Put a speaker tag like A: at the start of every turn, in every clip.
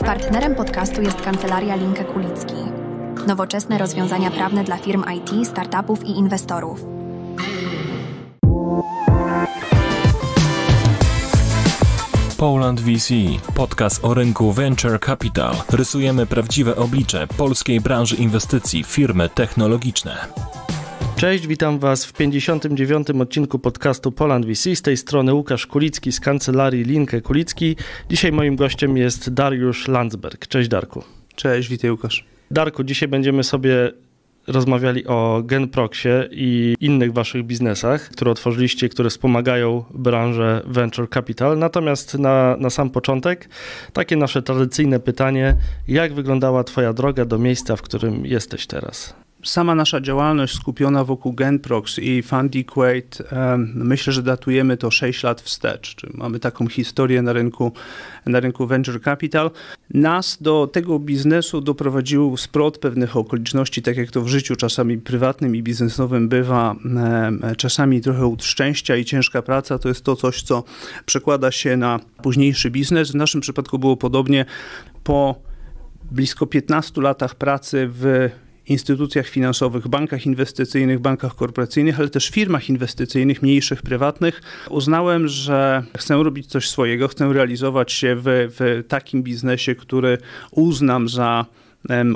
A: Partnerem podcastu jest kancelaria Linke Kulicki. Nowoczesne rozwiązania prawne dla firm IT, startupów i inwestorów. Poland VC, podcast o rynku Venture Capital. Rysujemy prawdziwe oblicze polskiej branży inwestycji, firmy technologiczne. Cześć, witam Was w 59. odcinku podcastu Poland VC. Z tej strony Łukasz Kulicki z kancelarii Linkę Kulicki. Dzisiaj moim gościem jest Dariusz Landsberg. Cześć Darku. Cześć, witaj Łukasz. Darku, dzisiaj będziemy sobie rozmawiali o Genproxie i innych waszych biznesach, które otworzyliście, które wspomagają branżę venture capital. Natomiast na, na sam początek takie nasze tradycyjne pytanie, jak wyglądała twoja droga do miejsca, w którym jesteś teraz? sama nasza działalność skupiona wokół Genprox i FundiQuate,
B: myślę, że datujemy to 6 lat wstecz. Czyli mamy taką historię na rynku, na rynku venture capital. Nas do tego biznesu doprowadził sprot pewnych okoliczności, tak jak to w życiu czasami prywatnym i biznesowym bywa. Czasami trochę od szczęścia i ciężka praca to jest to coś, co przekłada się na późniejszy biznes. W naszym przypadku było podobnie po blisko 15 latach pracy w instytucjach finansowych, bankach inwestycyjnych, bankach korporacyjnych, ale też firmach inwestycyjnych, mniejszych, prywatnych. Uznałem, że chcę robić coś swojego, chcę realizować się w, w takim biznesie, który uznam za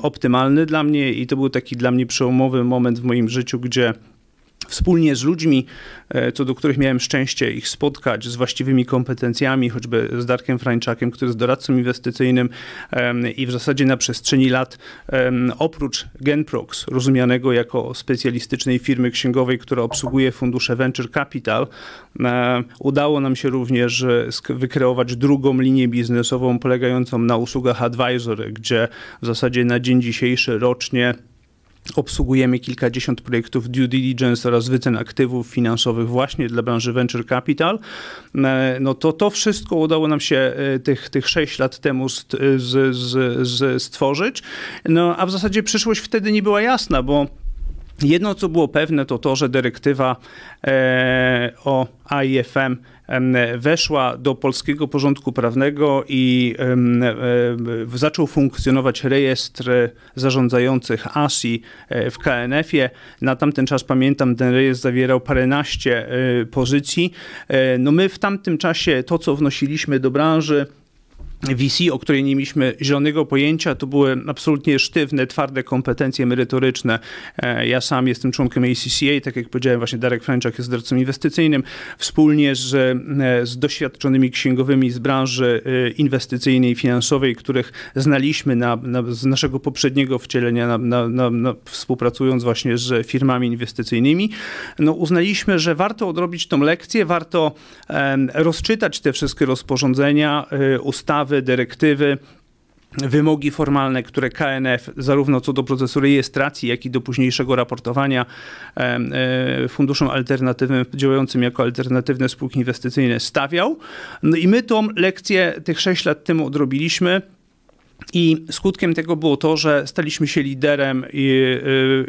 B: optymalny dla mnie i to był taki dla mnie przełomowy moment w moim życiu, gdzie wspólnie z ludźmi, e, co do których miałem szczęście ich spotkać, z właściwymi kompetencjami, choćby z Darkiem Frańczakiem, który jest doradcą inwestycyjnym i w zasadzie na przestrzeni lat, oprócz Genprox, rozumianego jako specjalistycznej firmy księgowej, która obsługuje fundusze Venture Capital, e, udało nam się również wykreować drugą linię biznesową polegającą na usługach advisory, gdzie w zasadzie na dzień dzisiejszy rocznie Obsługujemy kilkadziesiąt projektów due diligence oraz wycen aktywów finansowych właśnie dla branży venture capital. E, no to to wszystko udało nam się e, tych, tych 6 lat temu e, z, z, z, stworzyć. No a w zasadzie przyszłość wtedy nie była jasna, bo Jedno, co było pewne, to to, że dyrektywa e, o AIFM weszła do polskiego porządku prawnego i zaczął funkcjonować rejestr zarządzających ASI e, w KNF-ie. Na tamten czas pamiętam, ten rejestr zawierał paręnaście e, pozycji. E, no my w tamtym czasie to, co wnosiliśmy do branży, VC, o której nie mieliśmy zielonego pojęcia. To były absolutnie sztywne, twarde kompetencje merytoryczne. E, ja sam jestem członkiem ACCA, tak jak powiedziałem, właśnie Darek Franczak jest doradcą inwestycyjnym. Wspólnie z, e, z doświadczonymi księgowymi z branży e, inwestycyjnej i finansowej, których znaliśmy na, na, z naszego poprzedniego wcielenia, na, współpracując właśnie z firmami inwestycyjnymi, no uznaliśmy, że warto odrobić tą lekcję, warto rozczytać te wszystkie rozporządzenia, ustawy, ustawy, dyrektywy, wymogi formalne, które KNF zarówno co do procesu rejestracji, jak i do późniejszego raportowania e, funduszom alternatywnym działającym jako alternatywne spółki inwestycyjne stawiał. No i my tą lekcję tych 6 lat temu odrobiliśmy. I skutkiem tego było to, że staliśmy się liderem i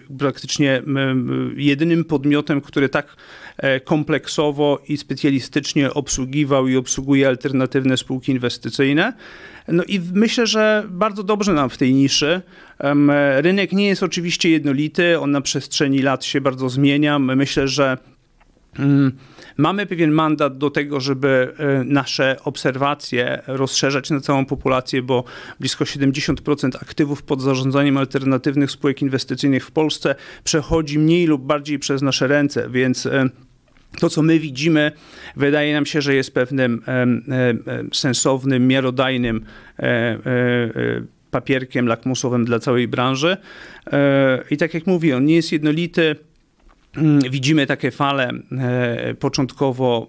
B: y, praktycznie jedynym podmiotem, który tak e, kompleksowo i specjalistycznie obsługiwał i obsługuje alternatywne spółki inwestycyjne. No i myślę, że bardzo dobrze nam w tej niszy. Rynek nie jest oczywiście jednolity, on na przestrzeni lat się bardzo zmienia. Myślę, że. Mm, Mamy pewien mandat do tego, żeby e, nasze obserwacje rozszerzać na całą populację, bo blisko 70% aktywów pod zarządzaniem alternatywnych spółek inwestycyjnych w Polsce przechodzi mniej lub bardziej przez nasze ręce, więc e, to, co my widzimy, wydaje nam się, że jest pewnym e, sensownym, miarodajnym papierkiem lakmusowym dla całej branży. I tak jak mówię, on nie jest jednolity. Mm, widzimy takie fale. E, początkowo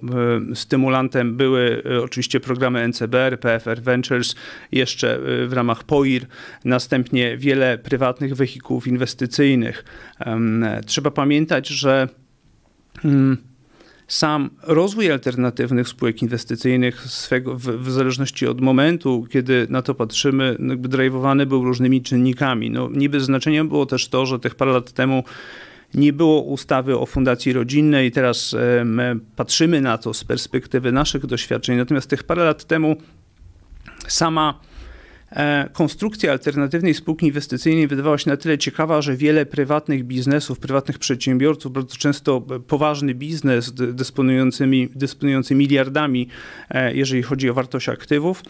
B: e, stymulantem były e, oczywiście programy NCBR, PFR Ventures, jeszcze w ramach POIR, następnie wiele prywatnych wehikułów inwestycyjnych. Trzeba pamiętać, że mm, sam rozwój alternatywnych spółek inwestycyjnych swego, w, w, zależności od momentu, kiedy na to patrzymy, jakby drajwowany był różnymi czynnikami. No, niby znaczeniem było też to, że tych parę lat temu nie było ustawy o fundacji rodzinnej, teraz e, patrzymy na to z perspektywy naszych doświadczeń. Natomiast tych parę lat temu sama e, konstrukcja alternatywnej spółki inwestycyjnej wydawała się na tyle ciekawa, że wiele prywatnych biznesów, prywatnych przedsiębiorców, bardzo często poważny biznes dysponującymi, dysponujący miliardami, e, jeżeli chodzi o wartość aktywów,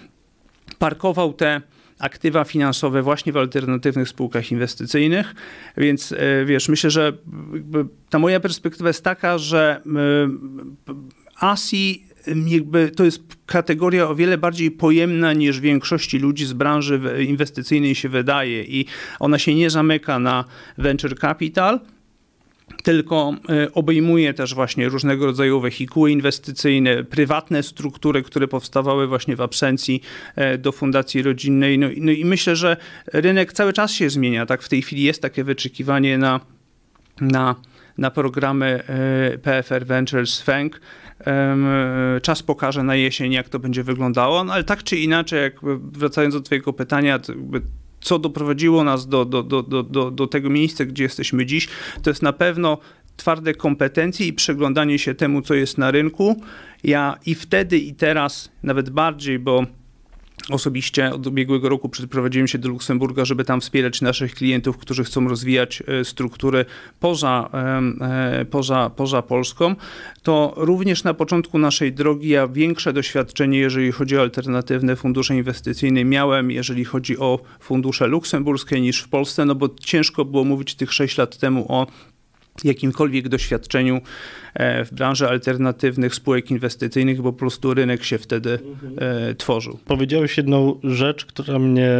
B: parkował te aktywa finansowe właśnie w alternatywnych spółkach inwestycyjnych. Więc e, wiesz, myślę, że ta moja perspektywa jest taka, że e, ASI jakby to jest kategoria o wiele bardziej pojemna niż większości ludzi z branży inwestycyjnej się wydaje i ona się nie zamyka na venture capital tylko e, obejmuje też właśnie różnego rodzaju wehikuły inwestycyjne, prywatne struktury, które powstawały właśnie w absencji e, do fundacji rodzinnej. No, no i myślę, że rynek cały czas się zmienia. Tak w tej chwili jest takie wyczekiwanie na, na, na programy e, PFR Ventures Feng. Czas pokaże na jesień, jak to będzie wyglądało, no, ale tak czy inaczej, jakby wracając do Twojego pytania, co doprowadziło nas do, do, do, do, do tego miejsca, gdzie jesteśmy dziś, to jest na pewno twarde kompetencje i przeglądanie się temu, co jest na rynku. Ja i wtedy, i teraz, nawet bardziej, bo Osobiście od ubiegłego roku przeprowadziłem się do Luksemburga, żeby tam wspierać naszych klientów, którzy chcą rozwijać e, struktury poza, e, poza, poza Polską. To również na początku naszej drogi ja większe doświadczenie, jeżeli chodzi o alternatywne fundusze inwestycyjne, miałem, jeżeli chodzi o fundusze luksemburskie niż w Polsce, no bo ciężko było mówić tych 6 lat temu o jakimkolwiek doświadczeniu e, w branży
A: alternatywnych spółek inwestycyjnych, bo po prostu rynek się wtedy e, tworzył. Powiedziałeś jedną rzecz, która mnie,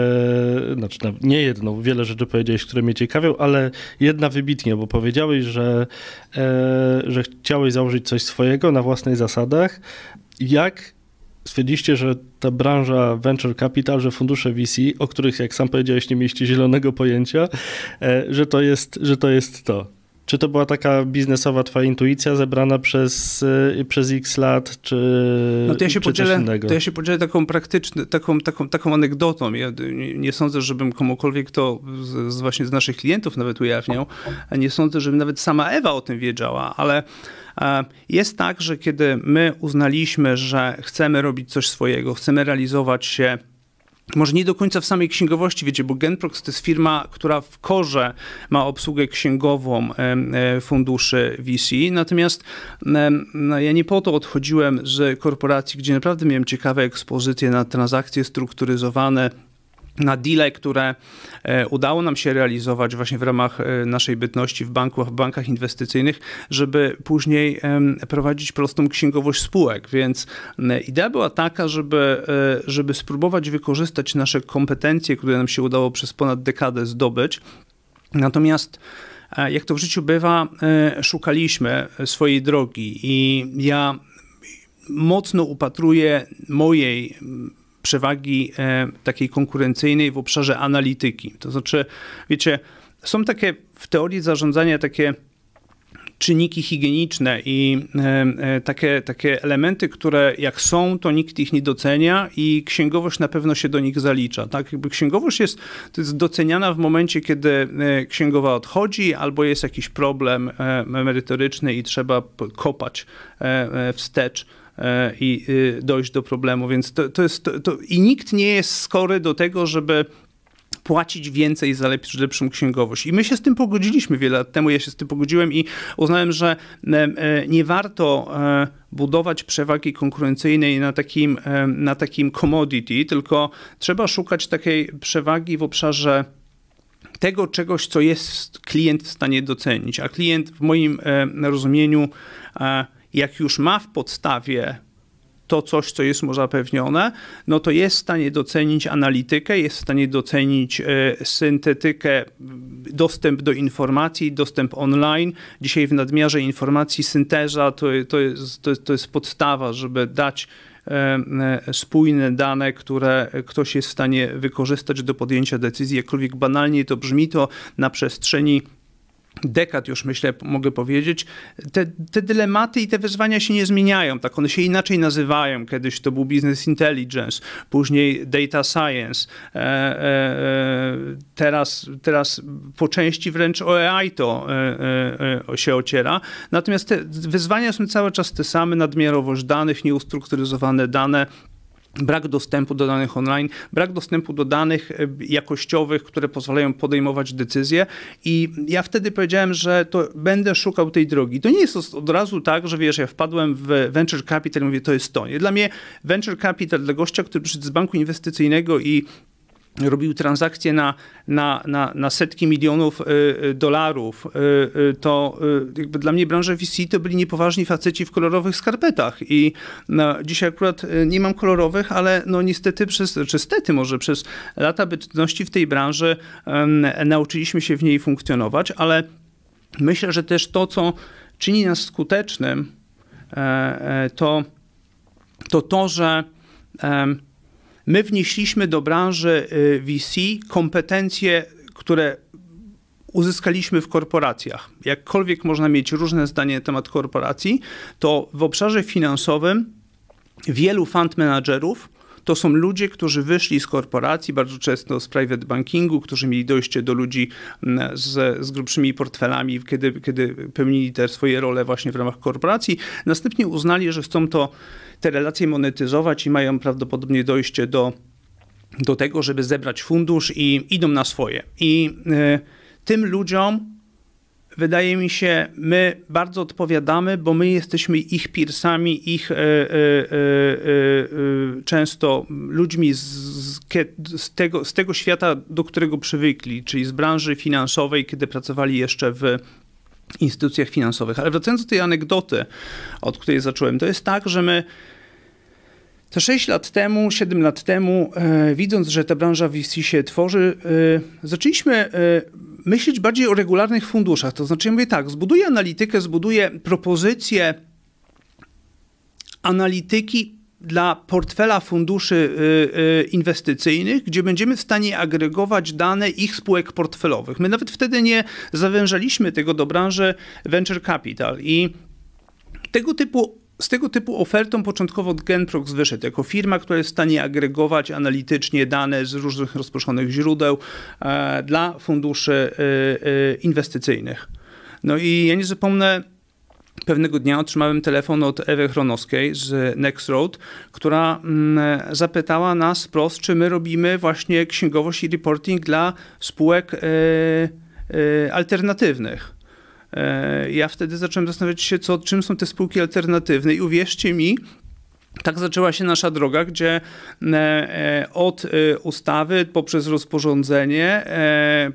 A: znaczy no, nie jedną, wiele rzeczy powiedziałeś, które mnie ciekawią, ale jedna wybitnie, bo powiedziałeś, że, e, że chciałeś założyć coś swojego na własnych zasadach. Jak stwierdziliście, że ta branża venture capital, że fundusze VC, o których jak sam powiedziałeś nie mieliście zielonego pojęcia, że to jest, że to, jest to. Czy to była taka biznesowa twoja intuicja zebrana przez, y, przez x lat, czy, no to ja y, się podzielę, To ja
B: się podzielę taką praktyczną, taką, taką, taką anegdotą. Ja nie sądzę, żebym komukolwiek to z, z właśnie z naszych klientów nawet ujawniał. Nie sądzę, żeby nawet sama Ewa o tym wiedziała, ale e, jest tak, że kiedy my uznaliśmy, że chcemy robić coś swojego, chcemy realizować się może nie do końca w samej księgowości, wiecie, bo Genprox to jest firma, która w korze ma obsługę księgową e, funduszy VC, natomiast no, ja nie po to odchodziłem z korporacji, gdzie naprawdę miałem ciekawe ekspozycje na transakcje strukturyzowane, na deale, które e, udało nam się realizować właśnie w ramach e, naszej bytności w banku, w bankach inwestycyjnych, żeby później prowadzić prostą księgowość spółek. Więc idea była taka, żeby, e, żeby spróbować wykorzystać nasze kompetencje, które nam się udało przez ponad dekadę zdobyć. Natomiast jak to w życiu bywa, szukaliśmy swojej drogi i ja mocno upatruję mojej przewagi e, takiej konkurencyjnej w obszarze analityki. To znaczy, wiecie, są takie w teorii zarządzania takie czynniki higieniczne i e, e, takie, takie elementy, które jak są, to nikt ich nie docenia i księgowość na pewno się do nich zalicza. Tak? Jakby księgowość jest, to jest doceniana w momencie, kiedy księgowa odchodzi albo jest jakiś problem merytoryczny i trzeba kopać wstecz i y, dojść do problemu. Więc to, to jest. To, to, I nikt nie jest skory do tego, żeby płacić więcej za lepszą księgowość. I my się z tym pogodziliśmy wiele lat temu, ja się z tym pogodziłem i uznałem, że e, nie warto e, budować przewagi konkurencyjnej na takim, e, na takim commodity, tylko trzeba szukać takiej przewagi w obszarze tego czegoś, co jest klient w stanie docenić. A klient w moim rozumieniu jak już ma w podstawie to coś, co jest mu zapewnione, no to jest w stanie docenić analitykę, jest w stanie docenić e, syntetykę, dostęp do informacji, dostęp online. Dzisiaj w nadmiarze informacji synteza to, to, jest, to, to jest podstawa, żeby dać e, e, spójne dane, które ktoś jest w stanie wykorzystać do podjęcia decyzji. Jakkolwiek banalnie to brzmi, to na przestrzeni dekad już myślę, mogę powiedzieć, te, te, dylematy i te wyzwania się nie zmieniają, tak one się inaczej nazywają. Kiedyś to był business intelligence, później data science, e, e, e teraz, teraz po części wręcz o AI to e, e, e, się ociera. Natomiast te wyzwania są cały czas te same, nadmiarowość danych, nieustrukturyzowane dane, brak dostępu do danych online, brak dostępu do danych e, jakościowych, które pozwalają podejmować decyzje. I ja wtedy powiedziałem, że to będę szukał tej drogi. To nie jest od razu tak, że wiesz, ja wpadłem w venture capital i mówię, to jest to. Dla mnie venture capital, dla gościa, który przyszedł z banku inwestycyjnego i robił transakcje na, na, na, na setki milionów y, y dolarów, y, y, to y, jakby dla mnie branża VC to byli niepoważni faceci w kolorowych skarpetach i no, dzisiaj akurat y, nie mam kolorowych, ale no niestety przez, czy stety może przez lata bytności w tej branży nauczyliśmy się w niej funkcjonować, ale myślę, że też to, co czyni nas skutecznym, e, e, to to, to że My wnieśliśmy do branży y, VC kompetencje, które uzyskaliśmy w korporacjach. Jakkolwiek można mieć różne zdanie na temat korporacji, to w obszarze finansowym wielu fund managerów to są ludzie, którzy wyszli z korporacji, bardzo często z private bankingu, którzy mieli dojście do ludzi mm, z, z grubszymi portfelami, kiedy, kiedy pełnili te swoje role właśnie w ramach korporacji. Następnie uznali, że chcą to, te relacje monetyzować i mają prawdopodobnie dojście do, do tego, żeby zebrać fundusz i idą na swoje. I y, tym ludziom Wydaje mi się, my bardzo odpowiadamy, bo my jesteśmy ich peersami, ich e, e, e, często ludźmi z, z, tego, z tego świata, do którego przywykli, czyli z branży finansowej, kiedy pracowali jeszcze w instytucjach finansowych. Ale wracając do tej anegdoty, od której zacząłem, to jest tak, że my te 6 lat temu, 7 lat temu, e, widząc, że ta branża VC się tworzy, e, zaczęliśmy e, myśleć bardziej o regularnych funduszach. To znaczy, ja mówię tak, zbuduję analitykę, zbuduję propozycję analityki dla portfela funduszy y, y, inwestycyjnych, gdzie będziemy w stanie agregować dane ich spółek portfelowych. My nawet wtedy nie zawężaliśmy tego do branży venture capital i tego typu z tego typu ofertą początkowo Genprox wyszedł jako firma, która jest w stanie agregować analitycznie dane z różnych rozproszonych źródeł e, dla funduszy e, e, inwestycyjnych. No i ja nie zapomnę pewnego dnia otrzymałem telefon od Ewy Chronowskiej z Next Road, która mm, zapytała nas wprost, czy my robimy właśnie księgowość i reporting dla spółek alternatywnych. E, ja wtedy zacząłem zastanawiać się, co, czym są te spółki alternatywne i uwierzcie mi, tak zaczęła się nasza droga, gdzie e, od e, ustawy poprzez rozporządzenie,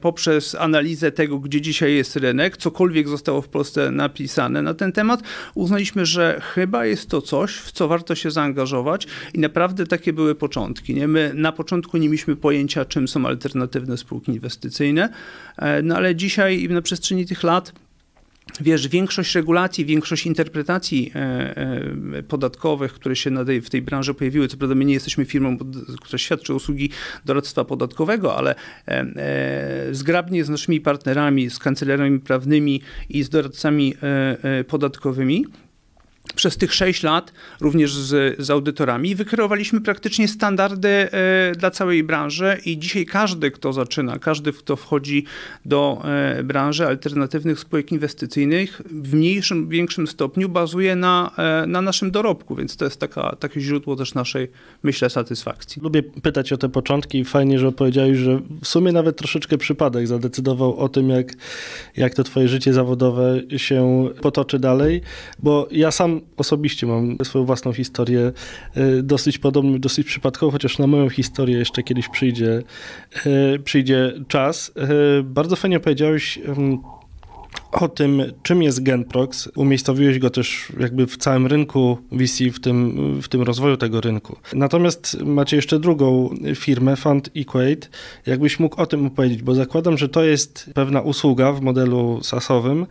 B: poprzez analizę tego, gdzie dzisiaj jest rynek, cokolwiek zostało w Polsce napisane na ten temat, uznaliśmy, że chyba jest to coś, w co warto się zaangażować i naprawdę takie były początki. Nie? My na początku nie mieliśmy pojęcia, czym są alternatywne spółki inwestycyjne, no ale dzisiaj i na przestrzeni tych lat Wiesz, większość regulacji, większość interpretacji e, e, podatkowych, które się w tej branży pojawiły, co prawda my nie jesteśmy firmą, która świadczy usługi doradztwa podatkowego, ale e, zgrabnie z naszymi partnerami, z kancelariami prawnymi i z doradcami podatkowymi przez tych 6 lat, również z, z audytorami, wykreowaliśmy praktycznie standardy e, dla całej branży i dzisiaj każdy, kto zaczyna, każdy, kto wchodzi do e, branży alternatywnych spółek inwestycyjnych, w mniejszym, większym stopniu bazuje na, e, na naszym dorobku, więc to jest taka, takie źródło też naszej, myślę, satysfakcji.
A: Lubię pytać o te początki. Fajnie, że opowiedziałeś, że w sumie nawet troszeczkę przypadek zadecydował o tym, jak, jak to twoje życie zawodowe się potoczy dalej, bo ja sam osobiście mam swoją własną historię e, dosyć podobną, dosyć przypadkową, chociaż na moją historię jeszcze kiedyś przyjdzie, e, przyjdzie czas. E, bardzo fajnie powiedziałeś o tym, czym jest Genprox. Umiejscowiłeś go też jakby w całym rynku VC, w tym, w tym rozwoju tego rynku. Natomiast macie jeszcze drugą firmę, Fund Equate. Jakbyś mógł o tym opowiedzieć, bo zakładam, że to jest pewna usługa w modelu SaaSowym,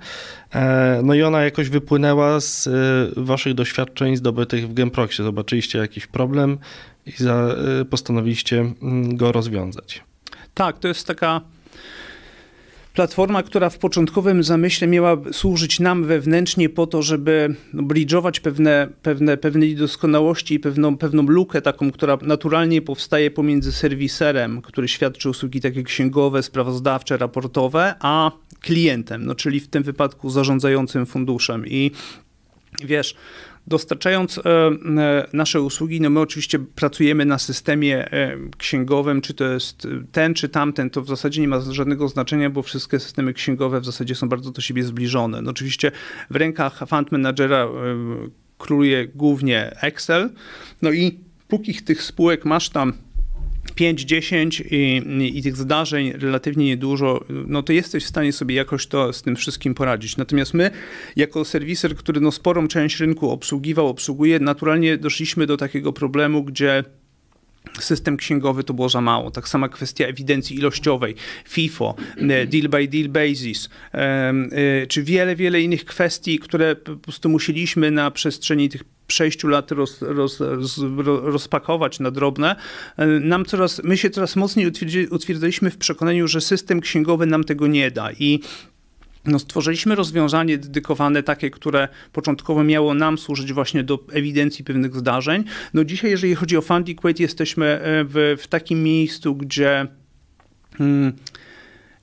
A: e, no i ona jakoś wypłynęła z e, waszych doświadczeń zdobytych w Genproxie. Zobaczyliście jakiś problem i e, postanowiliście mm, go rozwiązać. Tak,
B: to jest taka
A: Platforma, która w
B: początkowym zamyśle miała służyć nam wewnętrznie po to, żeby bridżować pewne, pewne, pewne niedoskonałości i pewną, pewną lukę taką, która naturalnie powstaje pomiędzy serwiserem, który świadczy usługi takie księgowe, sprawozdawcze, raportowe, a klientem, no czyli w tym wypadku zarządzającym funduszem. I wiesz, Dostarczając e, e, nasze usługi, no my oczywiście pracujemy na systemie e, księgowym, czy to jest ten, czy tamten, to w zasadzie nie ma żadnego znaczenia, bo wszystkie systemy księgowe w zasadzie są bardzo do siebie zbliżone. No oczywiście w rękach fund managera króluje głównie Excel, no i póki tych spółek masz tam 5-10 i, i, tych zdarzeń relatywnie niedużo, no to jesteś w stanie sobie jakoś to z tym wszystkim poradzić. Natomiast my, jako serwiser, który no sporą część rynku obsługiwał, obsługuje, naturalnie doszliśmy do takiego problemu, gdzie system księgowy to było za mało. Tak sama kwestia ewidencji ilościowej, FIFO, e, deal by deal basis, e, czy wiele, wiele innych kwestii, które po prostu musieliśmy na przestrzeni tych sześciu lat roz, roz, roz, rozpakować na drobne, e, nam coraz, my się coraz mocniej utwierdziliśmy w przekonaniu, że system księgowy nam tego nie da i no, stworzyliśmy rozwiązanie dedykowane takie, które początkowo miało nam służyć właśnie do ewidencji pewnych zdarzeń. No dzisiaj, jeżeli chodzi o FundiQuate, jesteśmy e, w, w takim miejscu, gdzie... Hmm,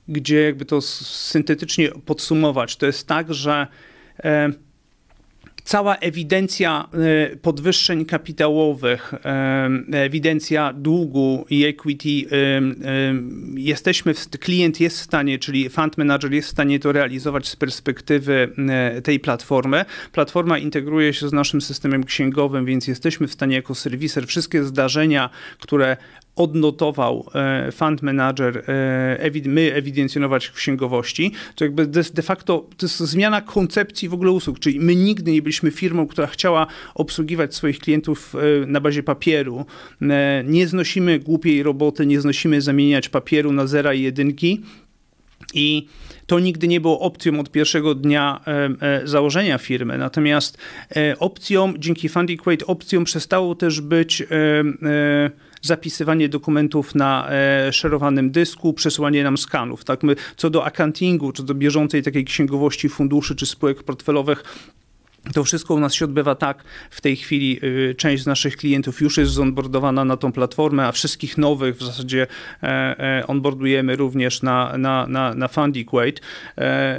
B: gdzie jakby to syntetycznie podsumować, to jest tak, że e, cała ewidencja y, podwyższeń kapitałowych, y, ewidencja długu i equity, y, jesteśmy, klient jest w stanie, czyli fund manager jest w stanie to realizować z perspektywy tej platformy. Platforma integruje się z naszym systemem księgowym, więc jesteśmy w stanie jako serwiser wszystkie zdarzenia, które odnotował e, fund manager, e, my ewidencjonować w księgowości, to jakby de facto to jest zmiana koncepcji w ogóle usług, czyli my nigdy nie byliśmy firmą, która chciała obsługiwać swoich klientów e, na bazie papieru. Nie znosimy głupiej roboty, nie znosimy zamieniać papieru na zera i jedynki. I to nigdy nie było opcją od pierwszego dnia założenia firmy. Natomiast opcją, dzięki Fund opcją przestało też być zapisywanie dokumentów na e, szerowanym dysku, przesyłanie nam skanów. Tak? My, co do accountingu, czy do bieżącej takiej księgowości funduszy czy spółek portfelowych, to wszystko u nas się odbywa tak. W tej chwili y, część z naszych klientów już jest onboardowana na tą platformę, a wszystkich nowych w zasadzie e, e, onboardujemy również na, na, na, na FundiQuate.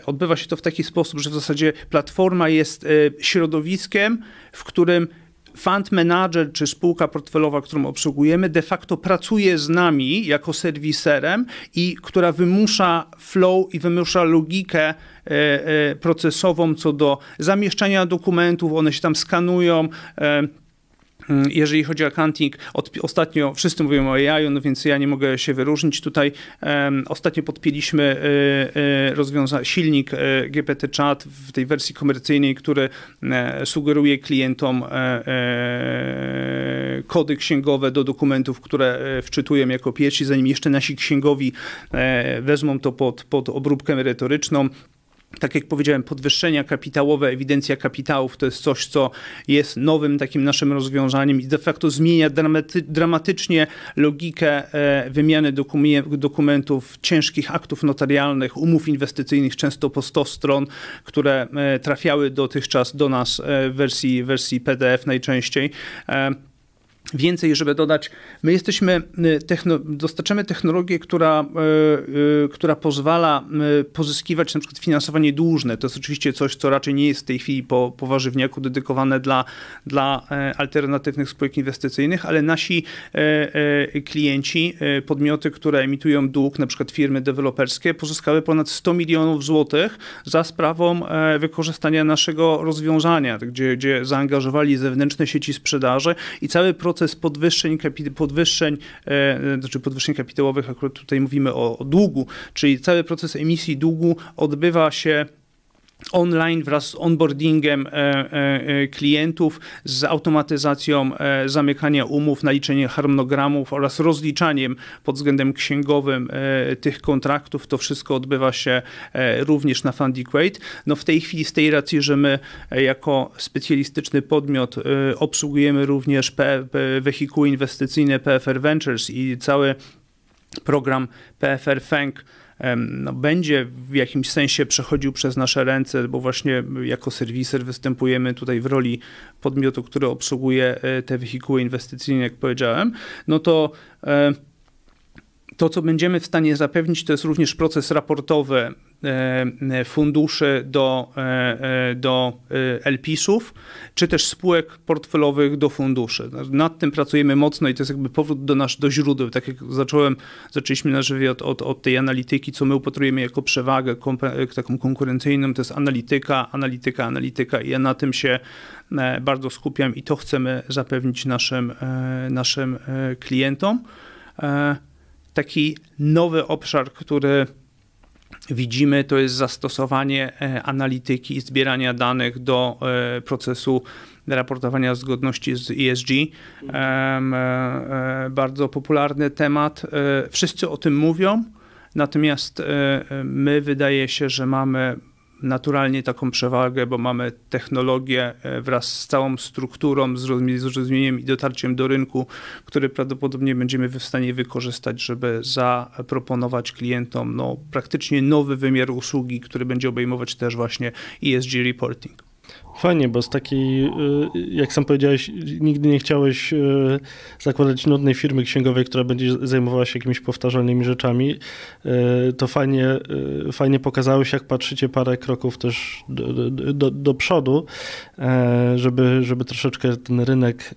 B: Odbywa się to w taki sposób, że w zasadzie platforma jest e, środowiskiem, w którym fund manager czy spółka portfelowa, którą obsługujemy, de facto pracuje z nami jako serwiserem i która wymusza flow i wymusza logikę e, e, procesową co do zamieszczania dokumentów, one się tam skanują, e, Mm, jeżeli chodzi o accounting, od, ostatnio wszyscy mówią o AI, no więc ja nie mogę się wyróżnić. Tutaj um, ostatnio podpięliśmy y, y, silnik y, GPT Chat w tej wersji komercyjnej, który e, sugeruje klientom e, e, kody księgowe do dokumentów, które wczytują jako pierwsi, zanim jeszcze nasi księgowi wezmą to pod, pod obróbkę merytoryczną tak jak powiedziałem, podwyższenia kapitałowe, ewidencja kapitałów to jest coś, co jest nowym takim naszym rozwiązaniem i de facto zmienia dramaty, dramatycznie logikę e, wymiany dokumentów, ciężkich aktów notarialnych, umów inwestycyjnych, często po 100 stron, które e, trafiały dotychczas do nas e, w wersji, wersji PDF najczęściej więcej, żeby dodać. My jesteśmy, y, techno, dostarczamy technologię, która, y, y, która pozwala pozyskiwać na przykład finansowanie dłużne. To jest oczywiście coś, co raczej nie jest w tej chwili po, po warzywniaku dedykowane dla, dla e, alternatywnych spółek inwestycyjnych, ale nasi e, e, klienci, podmioty, które emitują dług, na przykład firmy deweloperskie, pozyskały ponad 100 milionów złotych za sprawą wykorzystania naszego rozwiązania, gdzie, gdzie zaangażowali zewnętrzne sieci sprzedaży i cały proces proces podwyższeń, podwyższeń, e, znaczy podwyższeń kapitałowych, akurat tutaj mówimy o, o długu, czyli cały proces emisji długu odbywa się online wraz z onboardingiem e, e, e, klientów, z automatyzacją zamykania umów, naliczeniem harmonogramów oraz rozliczaniem pod względem księgowym tych kontraktów. To wszystko odbywa się również na FundiQuate. No w tej chwili z tej racji, że my jako specjalistyczny podmiot obsługujemy również wehikuły inwestycyjne PFR Ventures i cały program PFR Feng no, będzie w jakimś sensie przechodził przez nasze ręce, bo właśnie jako serwiser występujemy tutaj w roli podmiotu, który obsługuje e, te wehikuły inwestycyjne, jak powiedziałem, no to e, to, co będziemy w stanie zapewnić, to jest również proces raportowy E, e, funduszy do, e, do LPIS-ów, czy też spółek portfelowych do funduszy. Nad tym pracujemy mocno i to jest jakby powrót do, nasz, do źródeł. Tak jak zacząłem, zaczęliśmy na żywie od, od, od tej analityki, co my upatrujemy jako przewagę taką konkurencyjną, to jest analityka, analityka, analityka i ja na tym się bardzo skupiam i to chcemy zapewnić naszym, naszym klientom. Taki nowy obszar, który widzimy, to jest zastosowanie e, analityki i zbierania danych do e, procesu raportowania zgodności z ESG. E, bardzo popularny temat. Wszyscy o tym mówią, natomiast my wydaje się, że mamy naturalnie taką przewagę, bo mamy technologię e, wraz z całą strukturą, zrozumieniem i dotarciem do rynku, który prawdopodobnie będziemy w stanie wykorzystać, żeby zaproponować klientom no, praktycznie nowy wymiar usługi, który będzie obejmować też właśnie ESG reporting.
A: Fajnie, bo z takiej, y, jak sam powiedziałeś, nigdy nie chciałeś y, zakładać nudnej firmy księgowej, która będzie zajmowała się jakimiś powtarzalnymi rzeczami. Y, to fajnie, fajnie pokazałeś, jak patrzycie parę kroków też do, do, do przodu, e, żeby, żeby troszeczkę ten rynek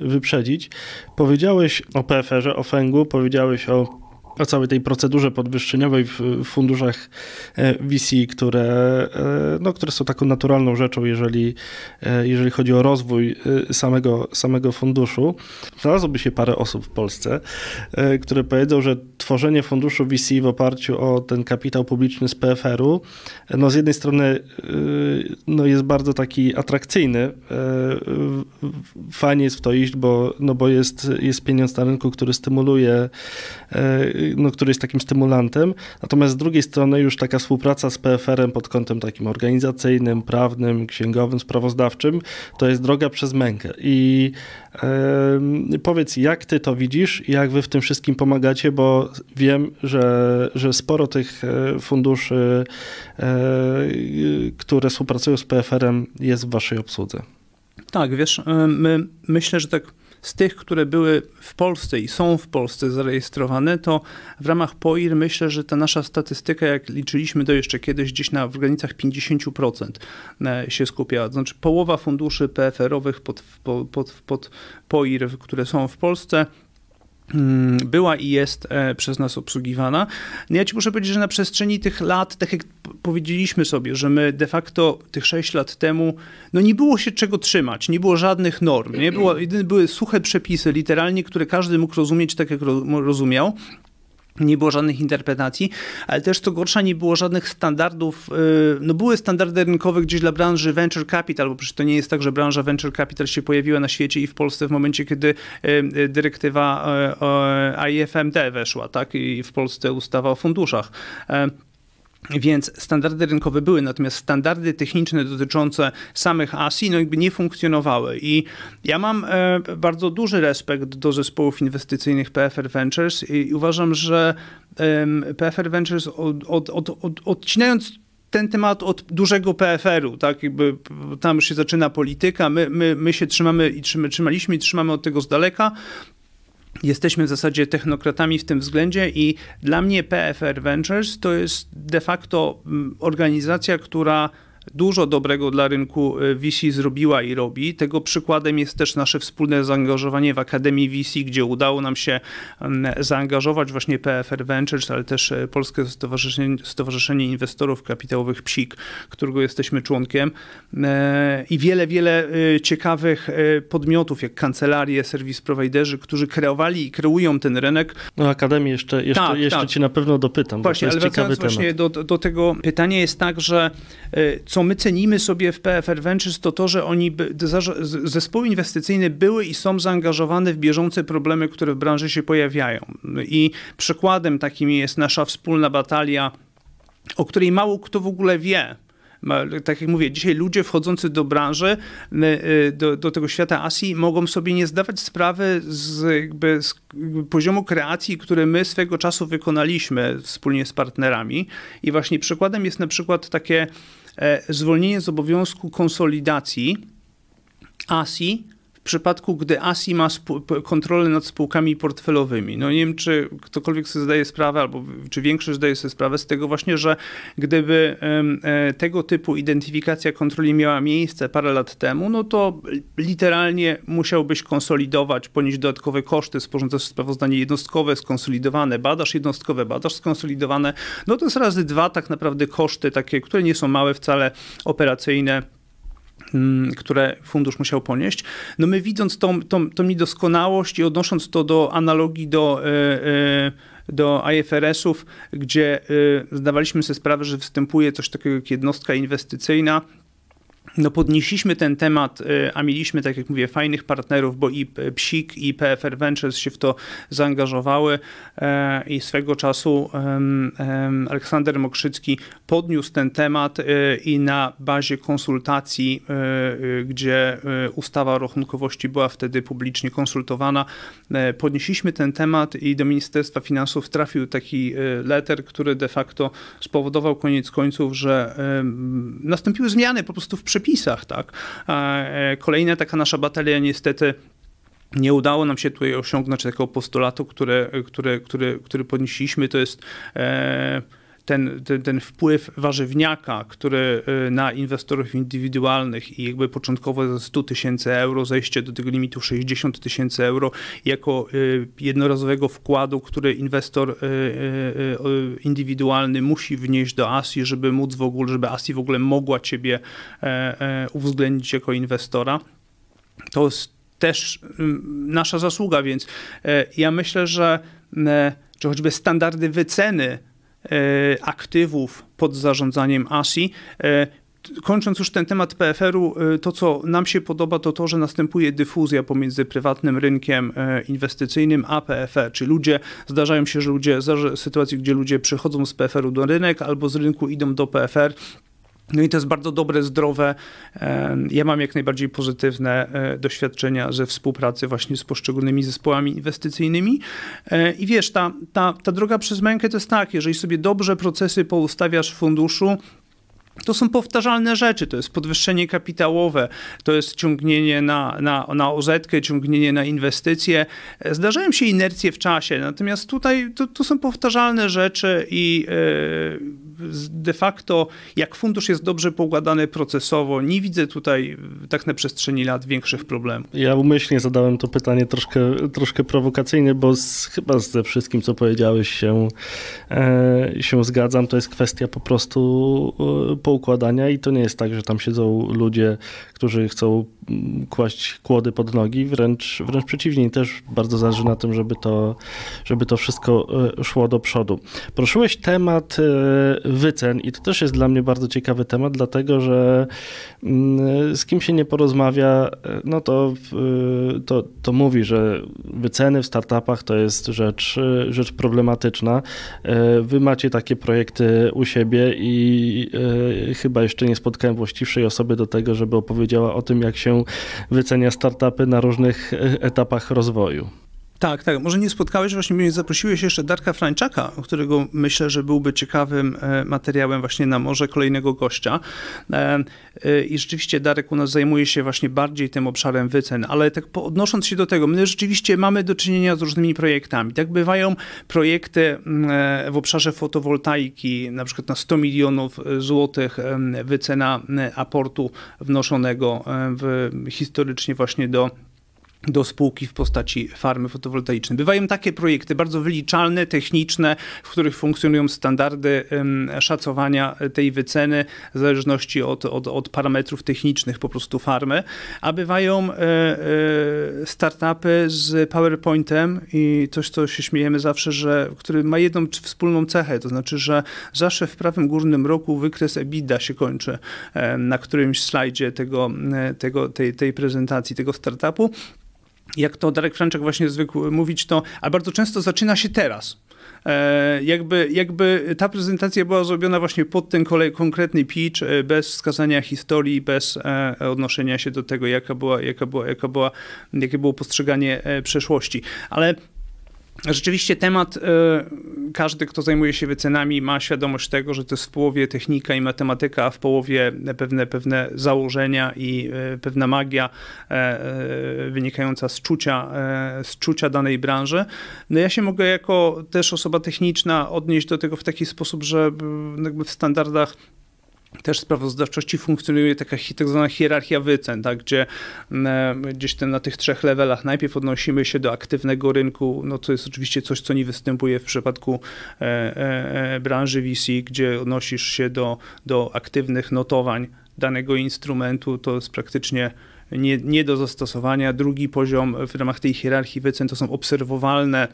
A: e, wyprzedzić. Powiedziałeś o PFR-ze, o Fengu, powiedziałeś o o całej tej procedurze podwyższeniowej w funduszach e, VC, które, e, no, które są taką naturalną rzeczą, jeżeli, e, jeżeli chodzi o rozwój samego, samego funduszu. Znalazłoby się parę osób w Polsce, które powiedzą, że tworzenie funduszu VC w oparciu o ten kapitał publiczny z PFR-u, no, z jednej strony no, jest bardzo taki atrakcyjny, fajnie jest w to iść, bo, no, bo jest, jest pieniądz na rynku, który stymuluje no, który jest takim stymulantem. Natomiast z drugiej strony już taka współpraca z PFR-em pod kątem takim organizacyjnym, prawnym, księgowym, sprawozdawczym, to jest droga przez mękę. I yy, powiedz, jak ty to widzisz i jak wy w tym wszystkim pomagacie, bo wiem, że, że sporo tych e, funduszy, yy, które współpracują z PFR-em jest w waszej obsłudze.
B: Tak, wiesz, e, my, myślę, że tak z tych, które były w Polsce i są w Polsce zarejestrowane, to w ramach POIR myślę, że ta nasza statystyka, jak liczyliśmy to jeszcze kiedyś, gdzieś na, w granicach 50% e, się skupiała. znaczy połowa funduszy PFR-owych pod, pod, pod, pod POIR, które są w Polsce, Mm, była i jest e, przez nas obsługiwana. No ja ci muszę powiedzieć, że na przestrzeni tych lat, tak jak powiedzieliśmy sobie, że my de facto tych 6 lat temu, no nie było się czego trzymać, nie było żadnych norm, nie było, były suche przepisy, literalnie, które każdy mógł rozumieć tak, jak rozumiał. Nie było żadnych interpretacji, ale też co gorsza, nie było żadnych standardów. Y, no były standardy rynkowe gdzieś dla branży venture capital, bo przecież to nie jest tak, że branża venture capital się pojawiła na świecie i w Polsce w momencie, kiedy y, y, dyrektywa IFMD weszła, tak? I w Polsce ustawa o funduszach. E, więc standardy rynkowe były, natomiast standardy techniczne dotyczące samych ASI no jakby nie funkcjonowały. I ja mam e, bardzo duży respekt do zespołów inwestycyjnych PFR Ventures i uważam, że PFR Ventures od, od, od, od odcinając ten temat od dużego PFR-u, tak, jakby tam już się zaczyna polityka, my, my, my się trzymamy i trzymy, trzymaliśmy i trzymamy od tego z daleka, jesteśmy w zasadzie technokratami w tym względzie i dla mnie PFR Ventures to jest de facto mm, organizacja, która dużo dobrego dla rynku e, VC zrobiła i robi. Tego przykładem jest też nasze wspólne zaangażowanie w Akademii VC, gdzie udało nam się zaangażować właśnie PFR Ventures, ale też e, Polskie Stowarzyszenie, Stowarzyszenie Inwestorów Kapitałowych PSIK, którego jesteśmy członkiem e, i wiele, wiele ciekawych podmiotów, jak kancelarie, serwis prowajderzy, którzy kreowali i kreują ten rynek.
A: No Akademii jeszcze, jeszcze, tak, jeszcze tak. ci na pewno dopytam, właśnie, bo to jest ale ciekawy temat. Właśnie
B: do, do tego pytania jest tak, że co my cenimy sobie w PFR Ventures, to to, że oni, zespoły inwestycyjne były i są zaangażowane w bieżące problemy, które w branży się pojawiają. I przykładem takim jest nasza wspólna batalia, o której mało kto w ogóle wie tak jak mówię, dzisiaj ludzie wchodzący do branży, y, do, do, tego świata Asji, mogą sobie nie zdawać sprawy z, jakby, z poziomu kreacji, które my swego czasu wykonaliśmy wspólnie z partnerami. I właśnie przykładem jest na przykład takie E, zwolnienie z obowiązku konsolidacji ASI w przypadku, gdy ASI ma kontrolę nad spółkami portfelowymi. No nie wiem, czy ktokolwiek sobie zdaje sprawę, albo czy większość zdaje sobie sprawę z tego właśnie, że gdyby e, tego typu identyfikacja kontroli miała miejsce parę lat temu, no to literalnie musiałbyś konsolidować, ponieść dodatkowe koszty, sporządzasz sprawozdanie jednostkowe, skonsolidowane, badasz jednostkowe, badasz skonsolidowane. No to jest razy dwa tak naprawdę koszty takie, które nie są małe wcale operacyjne Mm, które fundusz musiał ponieść. No my widząc tą, tą, tą niedoskonałość i odnosząc to do analogii do, e, e, do IFRS-ów, gdzie e, zdawaliśmy sobie sprawę, że występuje coś takiego jak jednostka inwestycyjna, no podnieśliśmy ten temat, y, a mieliśmy, tak jak mówię, fajnych partnerów, bo i PSIK, i PFR Ventures się w to zaangażowały e, i swego czasu Aleksander Mokrzycki podniósł ten temat y, i na bazie konsultacji, y, gdzie ustawa o rachunkowości była wtedy publicznie konsultowana, e, podnieśliśmy ten temat i do Ministerstwa Finansów trafił taki letter, który de facto spowodował koniec końców, że nastąpiły zmiany po prostu w przepisach przepisach. Tak? E, kolejna taka nasza batalia niestety nie udało nam się tutaj osiągnąć takiego postulatu, który, który, który, który podnieśliśmy, to jest e ten, ten, ten wpływ warzywniaka, który y, na inwestorów indywidualnych i jakby początkowo ze 100 tysięcy euro, zejście do tego limitu 60 tysięcy euro jako y, jednorazowego wkładu, który inwestor y, indywidualny musi wnieść do ASI, żeby móc w ogóle, żeby ASI w ogóle mogła ciebie e, e, uwzględnić jako inwestora. To jest też nasza zasługa, więc e, ja myślę, że czy choćby standardy wyceny E, aktywów pod zarządzaniem ASI. E, kończąc już ten temat PFR-u, e, to co nam się podoba, to to, że następuje dyfuzja pomiędzy prywatnym rynkiem inwestycyjnym a PFR. Czyli ludzie, zdarzają się, że ludzie, sytuacje, gdzie ludzie przychodzą z PFR-u do rynek albo z rynku idą do PFR, no i to jest bardzo dobre, zdrowe. Ja mam jak najbardziej pozytywne e, doświadczenia ze współpracy właśnie z poszczególnymi zespołami inwestycyjnymi. E, I wiesz, ta, ta, ta droga przez mękę to jest tak, jeżeli sobie dobrze procesy poustawiasz w funduszu, to są powtarzalne rzeczy, to jest podwyższenie kapitałowe, to jest ciągnienie na, na, na ozetkę, ciągnienie na inwestycje. E, zdarzają się inercje w czasie, natomiast tutaj to, to są powtarzalne rzeczy i yy, de facto, jak fundusz jest dobrze poukładany procesowo, nie widzę tutaj tak na przestrzeni lat większych problemów.
A: Ja umyślnie zadałem to pytanie troszkę, troszkę prowokacyjne, bo z, chyba ze wszystkim, co powiedziałeś, się, e, się zgadzam. To jest kwestia po prostu e, poukładania i to nie jest tak, że tam siedzą ludzie, którzy chcą mm, kłaść kłody pod nogi, wręcz, wręcz przeciwnie, też bardzo zależy na tym, żeby to, żeby to wszystko e, szło do przodu. Proszyłeś temat e, wycen. I to też jest dla mnie bardzo ciekawy temat, dlatego że mm, z kim się nie porozmawia, no to, y, to, to mówi, że wyceny w startupach to jest rzecz, y, rzecz problematyczna. Y, wy macie takie projekty u siebie i chyba jeszcze nie spotkałem właściwszej osoby do tego, żeby opowiedziała o tym, jak się wycenia startupy na różnych etapach rozwoju.
B: Tak, tak. Może nie spotkałeś, właśnie mnie zaprosiłeś jeszcze Darka Franczaka, którego myślę, że byłby ciekawym e, materiałem właśnie na może kolejnego gościa. E, e, I rzeczywiście Darek u nas zajmuje się właśnie bardziej tym obszarem wycen, ale tak odnosząc się do tego, my rzeczywiście mamy do czynienia z różnymi projektami. Tak bywają projekty mm, w obszarze fotowoltaiki, na przykład na 100 milionów złotych wycena aportu wnoszonego w, historycznie właśnie do do spółki w postaci farmy fotowoltaicznej. Bywają takie projekty bardzo wyliczalne, techniczne, w których funkcjonują standardy szacowania tej wyceny w zależności od, od, od parametrów technicznych po prostu farmy, a bywają e, e, startupy z PowerPointem i coś, co się śmiejemy zawsze, że, który ma jedną wspólną cechę, to znaczy, że zawsze w prawym górnym roku wykres EBITDA się kończy e, na którymś slajdzie tego, tego, tej, tej prezentacji, tego startupu jak to Darek Franczak właśnie zwykł mówić, to, ale bardzo często zaczyna się teraz. E, jakby, jakby ta prezentacja była zrobiona właśnie pod ten kolej, konkretny pitch, e, bez wskazania historii, bez e, odnoszenia się do tego, jaka była, jaka była, jaka była, jakie było postrzeganie przeszłości. Ale Rzeczywiście temat, e, każdy, kto zajmuje się wycenami, ma świadomość tego, że to jest w połowie technika i matematyka, a w połowie pewne, pewne założenia i e, pewna magia e, wynikająca z czucia, z czucia danej branży. No ja się mogę jako też osoba techniczna odnieść do tego w taki sposób, że w standardach też sprawozdawczości funkcjonuje taka tak zwana hierarchia wycen, tak, gdzie mm, e, gdzieś ten, na tych trzech levelach najpierw odnosimy się do aktywnego rynku, no to jest oczywiście coś, co nie występuje w przypadku e, e, e branży VC, gdzie odnosisz się do, do aktywnych notowań danego instrumentu, to jest praktycznie nie, nie do zastosowania. Drugi poziom w ramach tej hierarchii wycen to są obserwowalne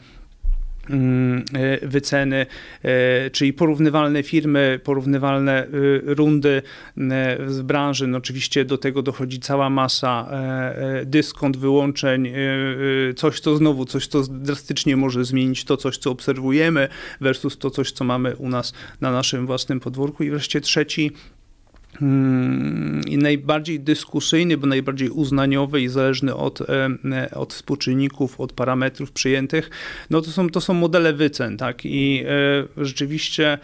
B: Mm, e, wyceny, e, czyli porównywalne firmy, porównywalne y, rundy z branży. No oczywiście do tego dochodzi cała masa e, dyskont, wyłączeń, y, y, coś co znowu, coś co drastycznie może zmienić to coś, co obserwujemy versus to coś, co mamy u nas na naszym własnym podwórku. I wreszcie trzeci Mm, i najbardziej dyskusyjny, bo najbardziej uznaniowy i zależny od, e, e, od współczynników, od parametrów przyjętych, no to są, to są modele wycen, tak? I e, rzeczywiście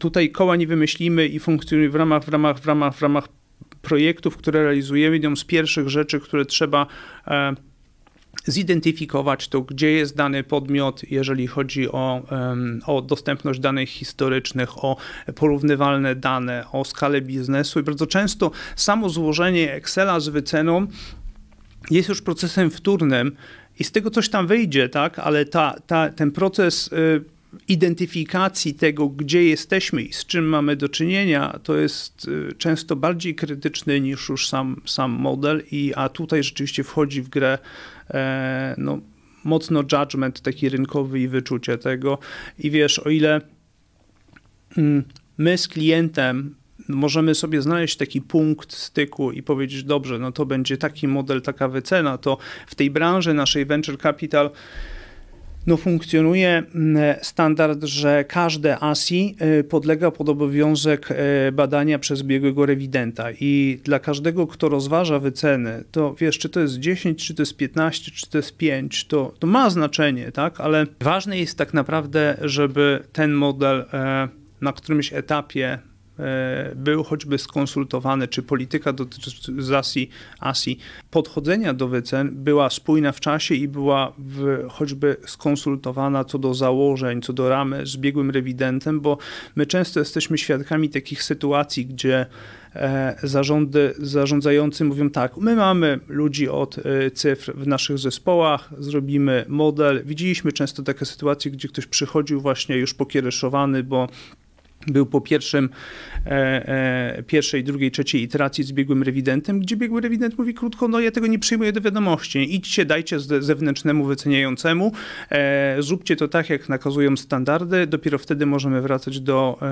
B: tutaj koła nie wymyślimy i funkcjonuje w ramach, w ramach, w ramach, w ramach projektów, które realizujemy, jedną z pierwszych rzeczy, które trzeba zidentyfikować to, gdzie jest dany podmiot, jeżeli chodzi o, o dostępność danych historycznych, o porównywalne dane, o skalę biznesu. I bardzo często samo złożenie Excela z wyceną jest już procesem wtórnym i z tego coś tam wyjdzie, tak? ale ta, ta, ten proces y, identyfikacji tego, gdzie jesteśmy i z czym mamy do czynienia, to jest y, często bardziej krytyczny niż już sam, sam model, i, a tutaj rzeczywiście wchodzi w grę E, no, mocno judgment taki rynkowy i wyczucie tego. I wiesz, o ile mm, my z klientem możemy sobie znaleźć taki punkt styku i powiedzieć, dobrze, no to będzie taki model, taka wycena, to w tej branży naszej venture capital no funkcjonuje mm, standard, że każde ASI y, podlega pod obowiązek y, badania przez biegłego rewidenta i dla każdego, kto rozważa wyceny, to wiesz, czy to jest 10, czy to jest 15, czy to jest 5, to, to ma znaczenie, tak? Ale ważne jest tak naprawdę, żeby ten model y, na którymś etapie E, był choćby skonsultowany, czy polityka dotycząca Asji podchodzenia do wycen była spójna w czasie i była w, choćby skonsultowana co do założeń, co do ramy z biegłym rewidentem, bo my często jesteśmy świadkami takich sytuacji, gdzie e, zarządy, zarządzający mówią tak, my mamy ludzi od e, cyfr w naszych zespołach, zrobimy model. Widzieliśmy często takie sytuacje, gdzie ktoś przychodził właśnie już pokiereszowany, bo był po pierwszym, e, e, pierwszej, drugiej, trzeciej iteracji z biegłym rewidentem, gdzie biegły rewident mówi krótko, no ja tego nie przyjmuję do wiadomości. Idźcie, dajcie zewnętrznemu wyceniającemu, e, zróbcie to tak, jak nakazują standardy, dopiero wtedy możemy wracać do, e,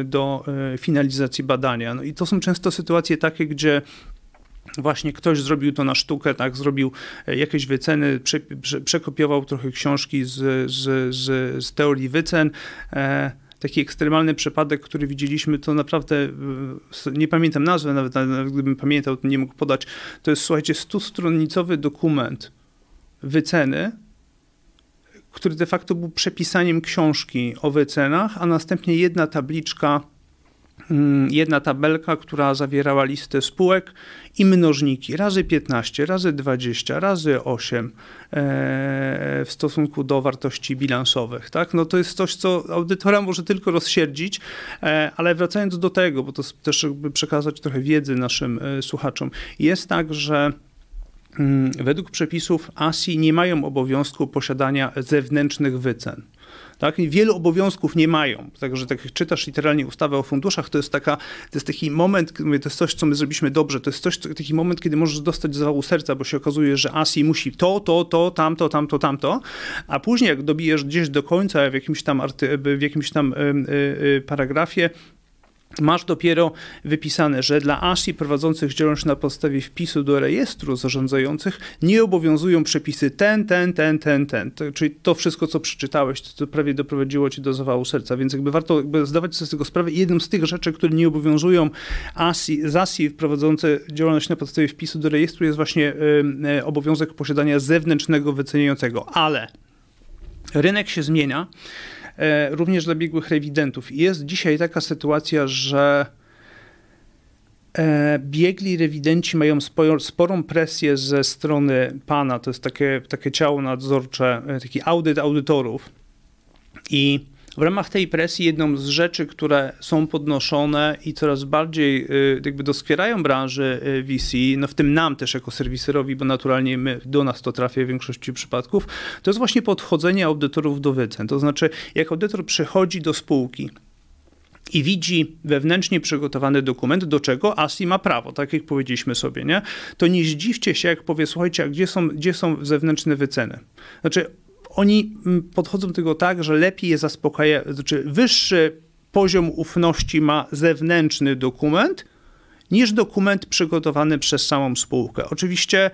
B: e, do e, finalizacji badania. No i to są często sytuacje takie, gdzie właśnie ktoś zrobił to na sztukę, tak, zrobił jakieś wyceny, prze, prze, przekopiował trochę książki z, z, z, z teorii wycen, taki ekstremalny przypadek, który widzieliśmy, to naprawdę e, nie pamiętam nazwy, nawet, nawet gdybym pamiętał, to nie mógł podać. To jest, słuchajcie, stustronicowy dokument wyceny, który de facto był przepisaniem książki o wycenach, a następnie jedna tabliczka Mm, jedna tabelka, która zawierała listę spółek i mnożniki razy 15, razy 20, razy 8 e, w stosunku do wartości bilansowych. Tak? No to jest coś, co audytora może tylko rozsierdzić, e, ale wracając do tego, bo to też by przekazać trochę wiedzy naszym e, słuchaczom, jest tak, że mm, według przepisów ASI nie mają obowiązku posiadania zewnętrznych wycen tak? I wielu obowiązków nie mają. Także tak jak czytasz literalnie ustawę o funduszach, to jest taka, to jest taki moment, to jest coś, co my zrobiliśmy dobrze, to jest coś, taki moment, kiedy możesz dostać zawału serca, bo się okazuje, że ASI musi to, to, to, tamto, tamto, tamto, a później jak dobijesz gdzieś do końca w jakimś tam, arty, w jakimś tam e, e, paragrafie, Masz dopiero wypisane, że dla ASI prowadzących działalność na podstawie wpisu do rejestru zarządzających nie obowiązują przepisy ten, ten, ten, ten, ten. To, czyli to wszystko, co przeczytałeś, to, to prawie doprowadziło cię do zawału serca, więc jakby warto jakby zdawać sobie z tego sprawę. Jedną z tych rzeczy, które nie obowiązują ASI, z ASI prowadzące działalność na podstawie wpisu do rejestru jest właśnie y, y, obowiązek posiadania zewnętrznego wyceniającego, ale rynek się zmienia E, również dla biegłych rewidentów. I jest dzisiaj taka sytuacja, że e, biegli rewidenci mają sporą presję ze strony pana, to jest takie, takie ciało nadzorcze, e, taki audyt audytorów. I w ramach tej presji jedną z rzeczy, które są podnoszone i coraz bardziej y, jakby doskwierają branży y, VC, no w tym nam też jako serwiserowi, bo naturalnie my, do nas to trafia w większości przypadków, to jest właśnie podchodzenie audytorów do wycen. To znaczy, jak audytor przychodzi do spółki, i widzi wewnętrznie przygotowany dokument, do czego ASI ma prawo, tak jak powiedzieliśmy sobie, nie? To nie zdziwcie się, jak powie, słuchajcie, a gdzie są, gdzie są zewnętrzne wyceny? Znaczy, oni mm, podchodzą do tego tak, że lepiej je zaspokaja, znaczy wyższy poziom ufności ma zewnętrzny dokument niż dokument przygotowany przez samą spółkę. Oczywiście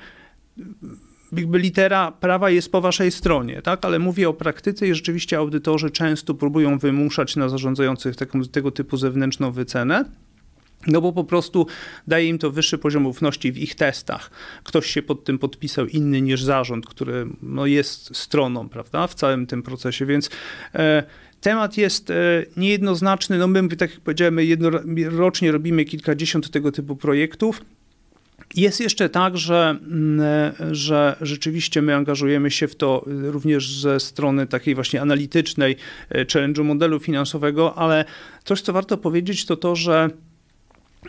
B: mm, jakby litera prawa jest po waszej stronie, tak? ale mówię o praktyce i rzeczywiście audytorzy często próbują wymuszać na zarządzających taką, tego typu zewnętrzną wycenę. No bo po prostu daje im to wyższy poziom ufności w ich testach. Ktoś się pod tym podpisał inny niż zarząd, który no, jest stroną, prawda, w całym tym procesie, więc e, temat jest e, niejednoznaczny. No my, tak jak powiedziałem, jednorocznie robimy kilkadziesiąt tego typu projektów. Jest jeszcze tak, że, mm, e, że rzeczywiście my angażujemy się w to e, również ze strony takiej właśnie analitycznej, e, challenge'u modelu finansowego, ale coś, co warto powiedzieć, to to, że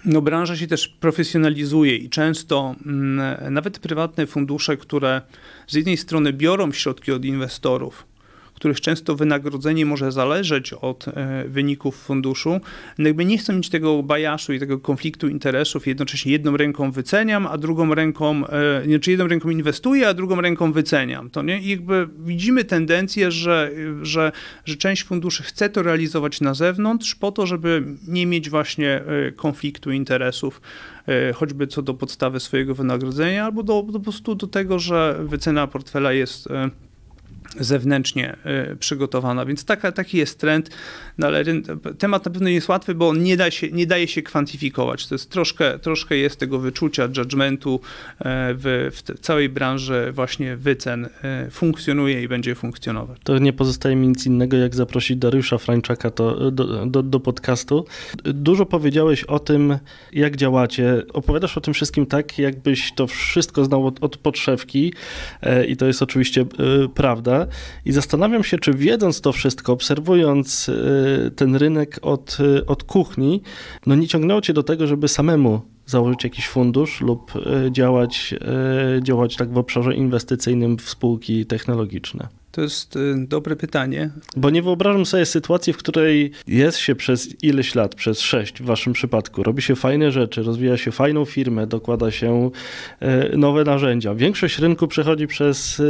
B: no, branża się też profesjonalizuje i często mm, nawet prywatne fundusze, które z jednej strony biorą środki od inwestorów, których często wynagrodzenie może zależeć od e, wyników funduszu, no jakby nie chcę mieć tego bajaszu i tego konfliktu interesów, jednocześnie jedną ręką wyceniam, a drugą ręką, e, znaczy jedną ręką inwestuję, a drugą ręką wyceniam. To nie? I jakby widzimy tendencję, że, że, że część funduszy chce to realizować na zewnątrz po to, żeby nie mieć właśnie e, konfliktu interesów choćby co do podstawy swojego wynagrodzenia, albo do, do, po prostu do tego, że wycena portfela jest zewnętrznie y, przygotowana, więc taka, taki jest trend, no ale temat na pewno nie jest łatwy, bo on nie, da się, nie daje się kwantyfikować, to jest troszkę, troszkę jest tego wyczucia, judgmentu e, w, w całej branży właśnie wycen e, funkcjonuje i będzie funkcjonować.
A: To nie pozostaje mi nic innego, jak zaprosić Dariusza Frańczaka to, do, do, do podcastu. Dużo powiedziałeś o tym, jak działacie, opowiadasz o tym wszystkim tak, jakbyś to wszystko znał od, od podszewki e, i to jest oczywiście prawda, i zastanawiam się, czy wiedząc to wszystko, obserwując y, ten rynek od, y, od kuchni, no nie ciągnęło cię do tego, żeby samemu założyć jakiś fundusz lub e, działać, e, działać tak w obszarze inwestycyjnym w spółki technologiczne? To jest e,
B: dobre pytanie.
A: Bo nie wyobrażam sobie sytuacji, w której jest się przez ileś lat, przez sześć w waszym przypadku, robi się fajne rzeczy, rozwija się fajną firmę, dokłada się nowe narzędzia. Większość rynku przechodzi przez,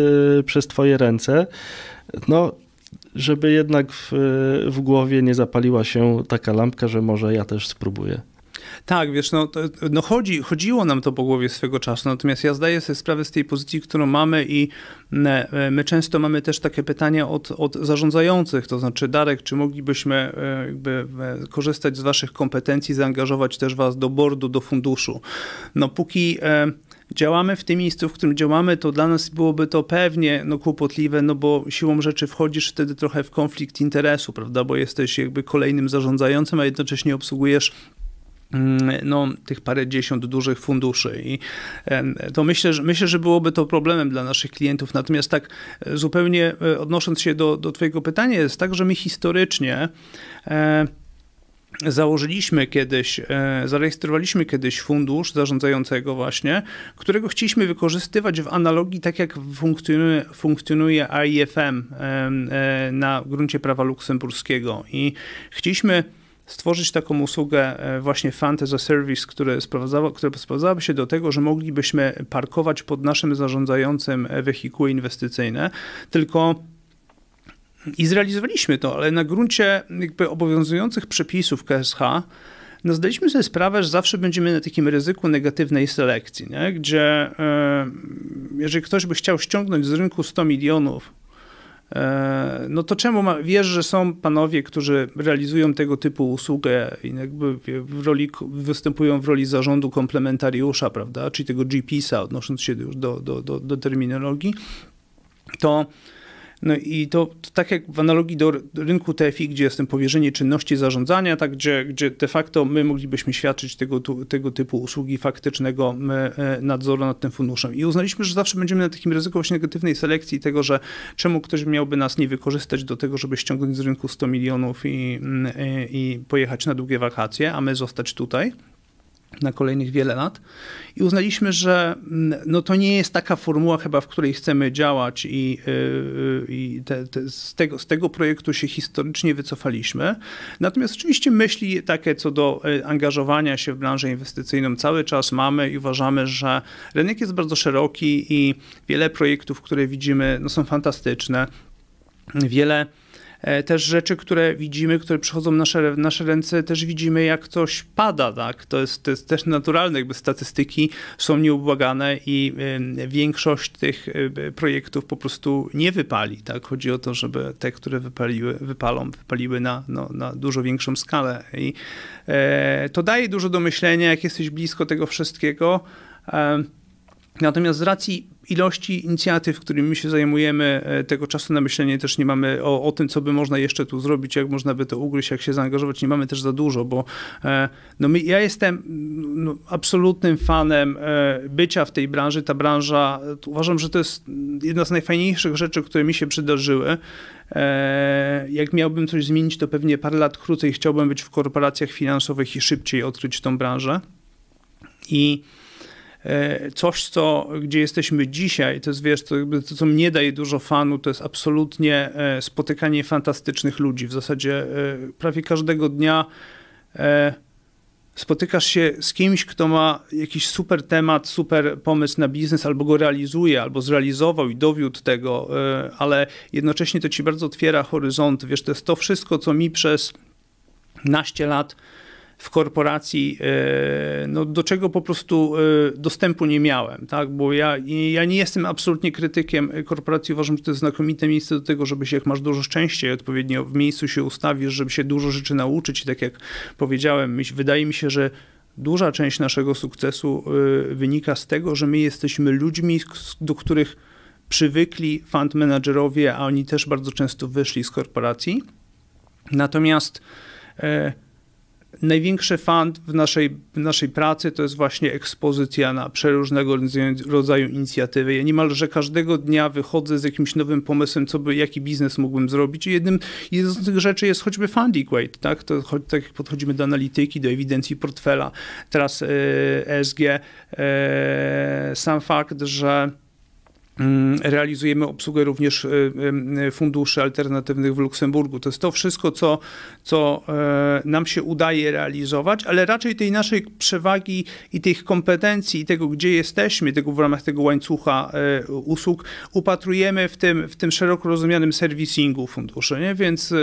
A: przez twoje ręce. No, żeby jednak w, w głowie nie zapaliła się taka lampka, że może ja też spróbuję.
B: Tak, wiesz, no, to, no chodzi, chodziło nam to po głowie swego czasu, natomiast ja zdaję sobie sprawę z tej pozycji, którą mamy i e, my często mamy też takie pytania od, od zarządzających, to znaczy Darek, czy moglibyśmy e, jakby e, korzystać z waszych kompetencji, zaangażować też was do bordu, do funduszu. No póki działamy w tym miejscu, w którym działamy, to dla nas byłoby to pewnie no, kłopotliwe, no bo siłą rzeczy wchodzisz wtedy trochę w konflikt interesu, prawda, bo jesteś jakby kolejnym zarządzającym, a jednocześnie obsługujesz Mm, no, tych parędziesiąt dużych funduszy. I to myślę, że, myślę, że byłoby to problemem dla naszych klientów. Natomiast tak e, zupełnie e, odnosząc się do, do Twojego pytania, jest tak, że my historycznie e, założyliśmy kiedyś, zarejestrowaliśmy kiedyś fundusz zarządzającego właśnie, którego chcieliśmy wykorzystywać w analogii tak jak funkcjonuje, funkcjonuje AIFM na gruncie prawa luksemburskiego i chcieliśmy stworzyć taką usługę e, właśnie Fund as a Service, które sprowadzało, która sprowadzałaby się do tego, że moglibyśmy parkować pod naszym zarządzającym e, wehikuły inwestycyjne, tylko i zrealizowaliśmy to, ale na gruncie jakby obowiązujących przepisów KSH no zdaliśmy sobie sprawę, że zawsze będziemy na takim ryzyku negatywnej selekcji, nie? gdzie e, jeżeli ktoś by chciał ściągnąć z rynku 100 milionów E, no to czemu ma, wiesz, że są panowie, którzy realizują tego typu usługę i jakby w roli, występują w roli zarządu komplementariusza, prawda, czyli tego GPS-a, odnosząc się już do, do, do, do terminologii, to no i to, to tak jak w analogii do rynku TFI, gdzie jest ten powierzenie czynności zarządzania, tak gdzie, gdzie de facto my moglibyśmy świadczyć tego, tego typu usługi faktycznego e, nadzoru nad tym funduszem. I uznaliśmy, że zawsze będziemy na takim ryzyku właśnie negatywnej selekcji tego, że czemu ktoś miałby nas nie wykorzystać do tego, żeby ściągnąć z rynku 100 milionów i, i, e, i pojechać na długie wakacje, a my zostać tutaj na kolejnych wiele lat. I uznaliśmy, że mm, no to nie jest taka formuła chyba, w której chcemy działać i, y, y, i te, te, z, tego, z tego projektu się historycznie wycofaliśmy. Natomiast oczywiście myśli takie co do y, angażowania się w branżę inwestycyjną cały czas mamy i uważamy, że rynek jest bardzo szeroki i wiele projektów, które widzimy, no są fantastyczne. Wiele E, też rzeczy, które widzimy, które przychodzą w nasze, w nasze ręce, też widzimy, jak coś pada, tak? To jest, to jest też naturalne, jakby statystyki są nieubłagane i większość tych e, projektów po prostu nie wypali, tak? Chodzi o to, żeby te, które wypaliły, wypalą, wypaliły na, no, na dużo większą skalę i e, to daje dużo do myślenia, jak jesteś blisko tego wszystkiego. natomiast z racji ilości inicjatyw, którymi my się zajmujemy, e, tego czasu na myślenie też nie mamy o, o tym, co by można jeszcze tu zrobić, jak można by to ugryźć, jak się zaangażować, nie mamy też za dużo, bo e, no my, ja jestem mm, no, absolutnym fanem e, bycia w tej branży. Ta branża, uważam, że to jest mm, jedna z najfajniejszych rzeczy, które mi się przydarzyły. Jak miałbym coś zmienić, to pewnie parę lat krócej chciałbym być w korporacjach finansowych i szybciej odkryć tą branżę. I E, coś, co, gdzie jesteśmy dzisiaj, to jest, wiesz, to, to, co mnie daje dużo fanu, to jest absolutnie e, spotykanie fantastycznych ludzi. W zasadzie e, prawie każdego dnia spotykasz się z kimś, kto ma jakiś super temat, super pomysł na biznes, albo go realizuje, albo zrealizował i dowiódł tego, ale jednocześnie to ci bardzo otwiera horyzont. Wiesz, to jest to wszystko, co mi przez naście lat w korporacji, e, no, do czego po prostu e, dostępu nie miałem, tak? bo ja, ja nie jestem absolutnie krytykiem korporacji, uważam, że to jest znakomite miejsce do tego, żeby się, jak masz dużo szczęścia i odpowiednio w miejscu się ustawisz, żeby się dużo rzeczy nauczyć i tak jak powiedziałem, myśl, wydaje mi się, że duża część naszego sukcesu e, wynika z tego, że my jesteśmy ludźmi, do których przywykli fund managerowie, a oni też bardzo często wyszli z korporacji. Natomiast Największy fan w naszej, w naszej pracy to jest właśnie ekspozycja na przeróżnego rodzaju inicjatywy. Ja niemalże każdego dnia wychodzę z jakimś nowym pomysłem, co by, jaki biznes mógłbym zrobić. I jednym, jedną z tych rzeczy jest choćby funding tak? To, tak jak podchodzimy do analityki, do ewidencji portfela, teraz ESG, e, sam fakt, że Mm, realizujemy obsługę również y, y, y, funduszy alternatywnych w Luksemburgu. To jest to wszystko, co, co e, nam się udaje realizować, ale raczej tej naszej przewagi i tych kompetencji i tego, gdzie jesteśmy, tego w ramach tego łańcucha e, usług, upatrujemy w tym, w tym szeroko rozumianym serwisingu funduszy. Nie? Więc e,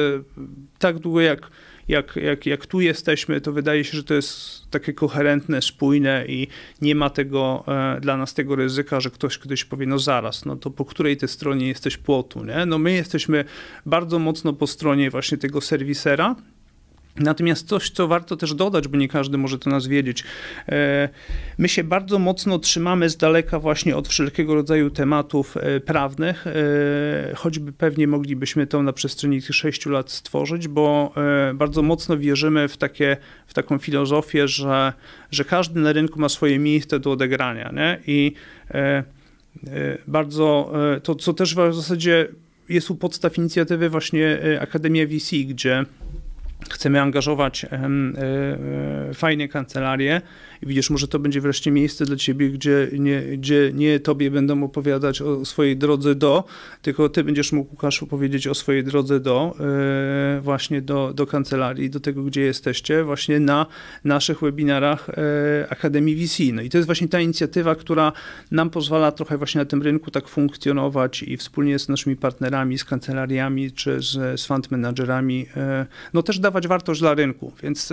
B: tak długo jak jak, jak, jak tu jesteśmy, to wydaje się, że to jest takie koherentne, spójne i nie ma tego e, dla nas tego ryzyka, że ktoś kiedyś powie, no zaraz, no to po której tej stronie jesteś płotu, nie? No my jesteśmy bardzo mocno po stronie właśnie tego serwisera, Natomiast coś, co warto też dodać, bo nie każdy może to nas wiedzieć, e, my się bardzo mocno trzymamy z daleka właśnie od wszelkiego rodzaju tematów e, prawnych, e, choćby pewnie moglibyśmy to na przestrzeni tych sześciu lat stworzyć, bo bardzo mocno wierzymy w, takie, w taką filozofię, że, że każdy na rynku ma swoje miejsce do odegrania. Nie? I bardzo to, co też w zasadzie jest u podstaw inicjatywy właśnie Akademia VC, gdzie Chcemy angażować e, e, fajnie kancelarie, i widzisz, może to będzie wreszcie miejsce dla ciebie, gdzie nie, gdzie nie tobie będą opowiadać o swojej drodze do, tylko ty będziesz mógł, Łukaszu, powiedzieć o swojej drodze do, e, właśnie do, do kancelarii, do tego, gdzie jesteście, właśnie na naszych webinarach e, Akademii VC. No i to jest właśnie ta inicjatywa, która nam pozwala trochę właśnie na tym rynku tak funkcjonować i wspólnie z naszymi partnerami, z kancelariami czy z, z fund managerami, e, no też dawać wartość dla rynku. Więc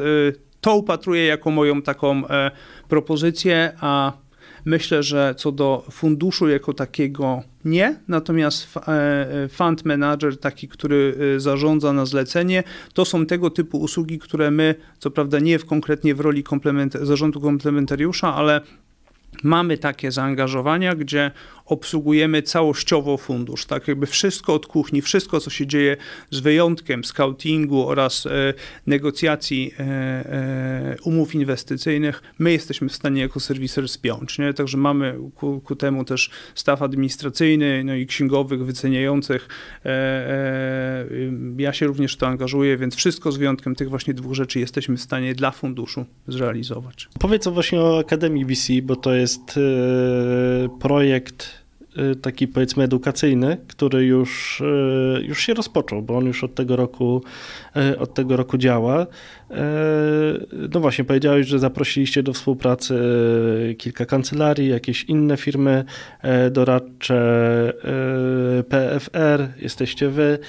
B: to upatruję jako moją taką e, propozycję, a myślę, że co do funduszu jako takiego nie, natomiast e, fund manager, taki, który e, zarządza na zlecenie, to są tego typu usługi, które my, co prawda nie w, konkretnie w roli komplement, zarządu komplementariusza, ale mamy takie zaangażowania, gdzie obsługujemy całościowo fundusz, tak jakby wszystko od kuchni, wszystko co się dzieje z wyjątkiem scoutingu oraz e, negocjacji e, e, umów inwestycyjnych, my jesteśmy w stanie jako serwiser spiąć, nie? Także mamy ku, ku temu też staw administracyjny no i księgowych wyceniających. Ja się również w to angażuję, więc wszystko z wyjątkiem tych właśnie dwóch rzeczy jesteśmy w stanie dla funduszu zrealizować.
A: Powiedz właśnie o Akademii VC, bo to jest projekt Y, taki powiedzmy edukacyjny, który już, y, już się rozpoczął, bo on już od tego roku, y, od tego roku działa. No właśnie, powiedziałeś, że zaprosiliście do współpracy kilka kancelarii, jakieś inne firmy doradcze, PFR, jesteście wy.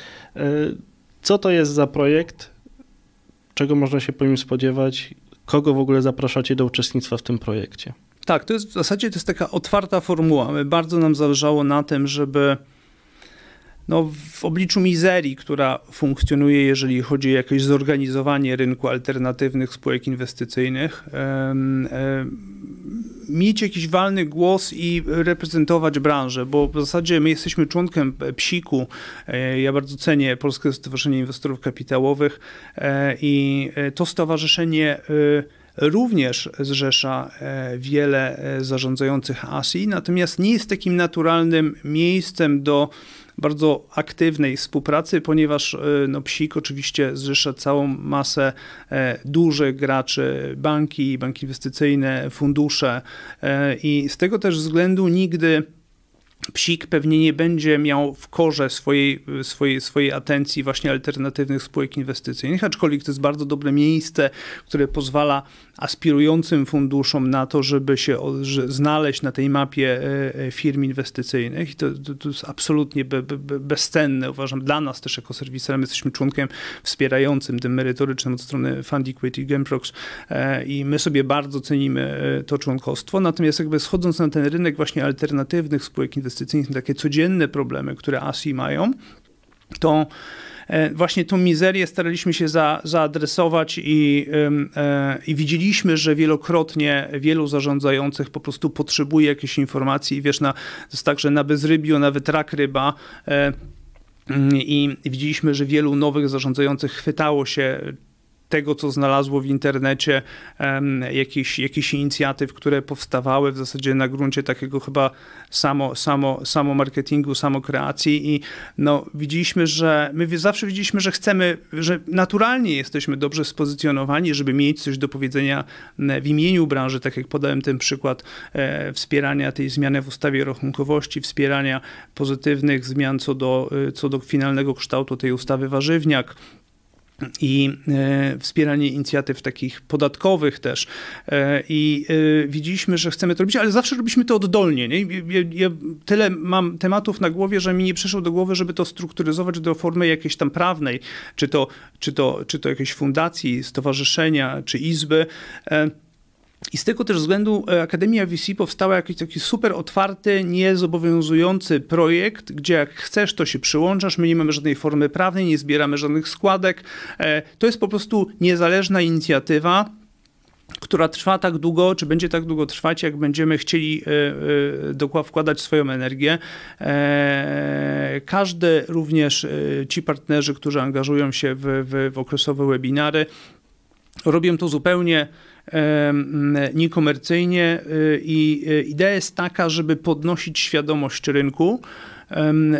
A: Co to jest za projekt? Czego można się po nim spodziewać? Kogo w ogóle zapraszacie do uczestnictwa w tym projekcie?
B: Tak, to jest w zasadzie to jest taka otwarta formuła. Bardzo nam zależało na tym, żeby no, w obliczu mizerii, która funkcjonuje, jeżeli chodzi o jakieś zorganizowanie rynku alternatywnych spółek inwestycyjnych, mieć jakiś walny głos i reprezentować branżę, bo w zasadzie my jesteśmy członkiem PSIK-u. E, ja bardzo cenię Polskie Stowarzyszenie Inwestorów Kapitałowych e, i e, to stowarzyszenie y, również zrzesza e, wiele e, zarządzających ASI, natomiast nie jest takim naturalnym miejscem do bardzo aktywnej współpracy, ponieważ e, no, PSIK oczywiście zrzesza całą masę dużych graczy, banki, banki inwestycyjne, fundusze i z tego też względu nigdy Psik pewnie nie będzie miał w korze swojej, swojej, swojej atencji właśnie alternatywnych spółek inwestycyjnych, aczkolwiek to jest bardzo dobre miejsce, które pozwala aspirującym funduszom na to, żeby się znaleźć na tej mapie e, e, firm inwestycyjnych. I to, to, to jest absolutnie be, be, bezcenne, uważam, dla nas też jako serwiserem. Jesteśmy członkiem wspierającym, tym merytorycznym od strony Fund Equity Genprox e, i my sobie bardzo cenimy to członkostwo. Natomiast jakby schodząc na ten rynek właśnie alternatywnych spółek inwestycyjnych, inwestycyjnych, takie codzienne problemy, które ASI mają, to e, właśnie tą mizerię staraliśmy się za, zaadresować i, e, i widzieliśmy, że wielokrotnie wielu zarządzających po prostu potrzebuje jakiejś informacji. Wiesz, na, to jest tak, że na bezrybiu nawet rak ryba e, i widzieliśmy, że wielu nowych zarządzających chwytało się tego, co znalazło w internecie, jakichś jakich inicjatyw, które powstawały w zasadzie na gruncie takiego chyba samo, samo, samo marketingu, samo kreacji i no, widzieliśmy, że my zawsze widzieliśmy, że chcemy, że naturalnie jesteśmy dobrze spozycjonowani, żeby mieć coś do powiedzenia w imieniu branży, tak jak podałem ten przykład e, wspierania tej zmiany w ustawie rachunkowości, wspierania pozytywnych zmian co do, e, co do finalnego kształtu tej ustawy warzywniak, i e, wspieranie inicjatyw takich podatkowych też. E, I e, widzieliśmy, że chcemy to robić, ale zawsze robiliśmy to oddolnie. Nie? Ja, ja tyle mam tematów na głowie, że mi nie przyszło do głowy, żeby to strukturyzować do formy jakiejś tam prawnej, czy to, czy to, czy to jakiejś fundacji, stowarzyszenia, czy izby. I z tego też względu e, Akademia VC powstała jakiś taki super otwarty, niezobowiązujący projekt, gdzie jak chcesz, to się przyłączasz. My nie mamy żadnej formy prawnej, nie zbieramy żadnych składek. E, to jest po prostu niezależna inicjatywa która trwa tak długo, czy będzie tak długo trwać, jak będziemy chcieli e, wkładać swoją energię. Każdy, również ci partnerzy, którzy angażują się w, w, w okresowe webinary, robią to zupełnie Mm, niekomercyjnie y, i y, idea jest taka, żeby podnosić świadomość rynku.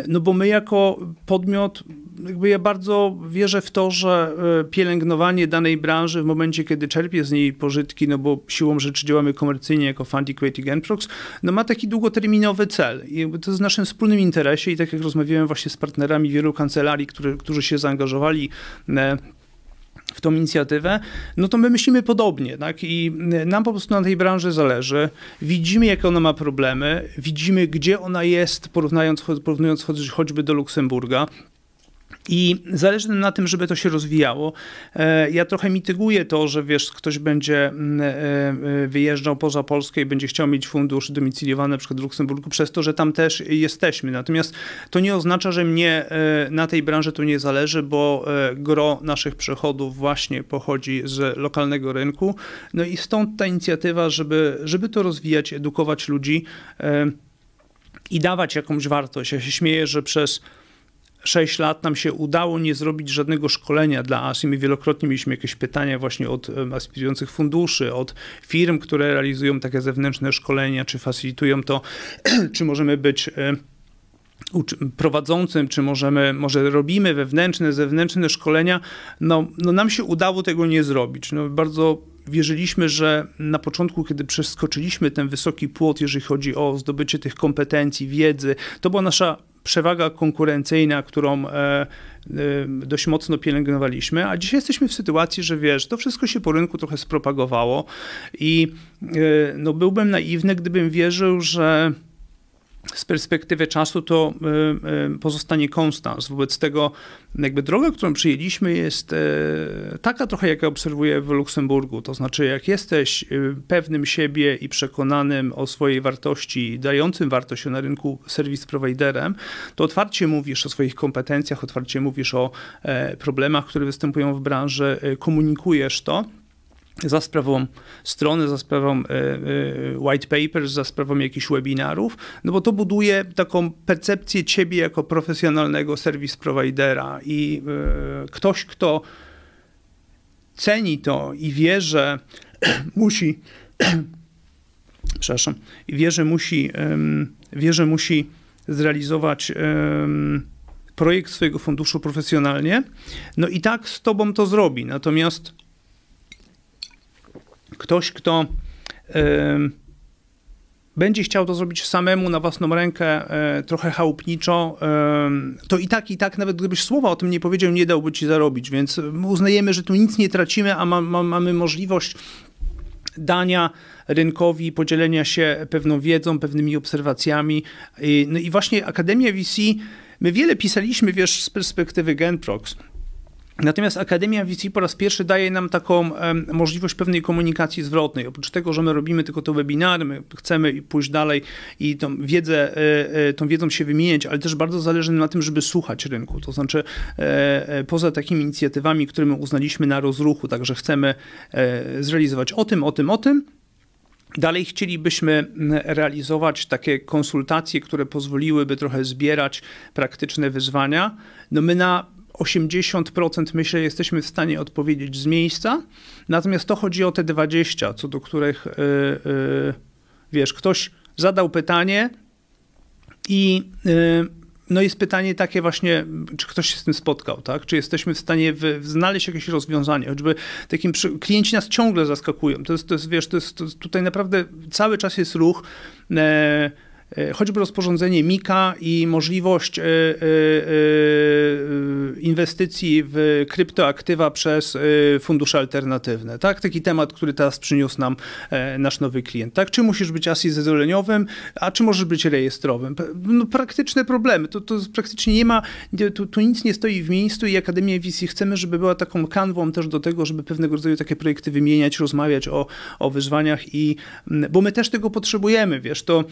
B: No bo my jako podmiot, jakby ja bardzo wierzę w to, że y, pielęgnowanie danej branży w momencie, kiedy czerpie z niej pożytki, no bo siłą rzeczy działamy komercyjnie jako Fund Equating Enprox, no ma taki długoterminowy cel. I to jest w naszym wspólnym interesie i tak jak rozmawiałem właśnie z partnerami wielu kancelarii, które, którzy się zaangażowali e, w tą inicjatywę, no to my myślimy podobnie, tak? I y, nam po prostu na tej branży zależy. Widzimy, jakie ona ma problemy, widzimy, gdzie ona jest, porównując, porównując choćby do Luksemburga. I zależy nam na tym, żeby to się rozwijało. E, ja trochę mityguję to, że wiesz, ktoś będzie mm, e, e, wyjeżdżał poza Polskę i będzie chciał mieć fundusz domiciliowany na przykład w Luksemburgu, przez to, że tam też jesteśmy. Natomiast to nie oznacza, że mnie na tej branży to nie zależy, bo gro naszych przychodów właśnie pochodzi z lokalnego rynku. No i stąd ta inicjatywa, żeby, żeby to rozwijać, edukować ludzi i dawać jakąś wartość. Ja się śmieję, że przez 6 lat nam się udało nie zrobić żadnego szkolenia dla ASI. My wielokrotnie mieliśmy jakieś pytania właśnie od aspirujących funduszy, od firm, które realizują takie zewnętrzne szkolenia, czy facilitują to, czy możemy być e, prowadzącym, czy możemy, może robimy wewnętrzne, zewnętrzne szkolenia, no, no nam się udało tego nie zrobić. No, bardzo wierzyliśmy, że na początku, kiedy przeskoczyliśmy ten wysoki płot, jeżeli chodzi o zdobycie tych kompetencji, wiedzy, to była nasza przewaga konkurencyjna, którą e, e, dość mocno pielęgnowaliśmy, a dzisiaj jesteśmy w sytuacji, że wiesz, to wszystko się po rynku trochę spropagowało i e, no, byłbym naiwny, gdybym wierzył, że z perspektywy czasu to y, y, pozostanie konstans. Wobec tego jakby droga, którą przyjęliśmy jest y, taka trochę, jak ja obserwuję w Luksemburgu. To znaczy, jak jesteś pewnym siebie i przekonanym o swojej wartości, dającym wartość na rynku serwis providerem, to otwarcie mówisz o swoich kompetencjach, otwarcie mówisz o e, problemach, które występują w branży, e, komunikujesz to za sprawą strony, za sprawą e, e, white papers, za sprawą jakichś webinarów, no bo to buduje taką percepcję ciebie jako profesjonalnego serwis providera i e, ktoś, kto ceni to i wie, że musi przepraszam, wie, że musi, wie, że musi zrealizować projekt swojego funduszu profesjonalnie, no i tak z tobą to zrobi. Natomiast ktoś, kto będzie chciał to zrobić samemu na własną rękę, e, trochę chałupniczo, to i tak, i tak, nawet gdybyś słowa o tym nie powiedział, nie dałby ci zarobić, więc uznajemy, że tu nic nie tracimy, a ma, ma, mamy możliwość dania rynkowi, podzielenia się pewną wiedzą, pewnymi obserwacjami. No i właśnie Akademia VC, my wiele pisaliśmy, wiesz, z perspektywy Genprox. Natomiast Akademia VC po raz pierwszy daje nam taką możliwość pewnej komunikacji zwrotnej. Oprócz tego, że my robimy tylko te webinary, my chcemy pójść dalej i tą, wiedzę, e, e, tą wiedzą się wymieniać, ale też bardzo zależy nam na tym, żeby słuchać rynku. To znaczy, e, poza takimi inicjatywami, które my uznaliśmy na rozruchu, także chcemy zrealizować o tym, o tym, o tym, Dalej chcielibyśmy realizować takie konsultacje, które pozwoliłyby trochę zbierać praktyczne wyzwania. No my na 80% myślę jesteśmy w stanie odpowiedzieć z miejsca, natomiast to chodzi o te 20, co do których yy, yy, wiesz, ktoś zadał pytanie i yy, no jest pytanie takie właśnie, czy ktoś się z tym spotkał, tak? Czy jesteśmy w stanie wy, znaleźć jakieś rozwiązanie, choćby takim, przy... klienci nas ciągle zaskakują, to jest, to jest wiesz, to jest, to, tutaj naprawdę cały czas jest ruch, e, E, choćby rozporządzenie MIKA i możliwość e, e, inwestycji w kryptoaktywa przez fundusze alternatywne. Tak, taki temat, który teraz przyniósł nam nasz nowy klient. Tak, czy musisz być ASI zezwoleniem, a czy możesz być rejestrowym? No, praktyczne problemy. To, to praktycznie nie ma, tu, tu nic nie stoi w miejscu i Akademia Wizji chcemy, żeby była taką kanwą też do tego, żeby pewnego rodzaju takie projekty wymieniać, rozmawiać o, o wyzwaniach i, bo my też tego potrzebujemy, wiesz, to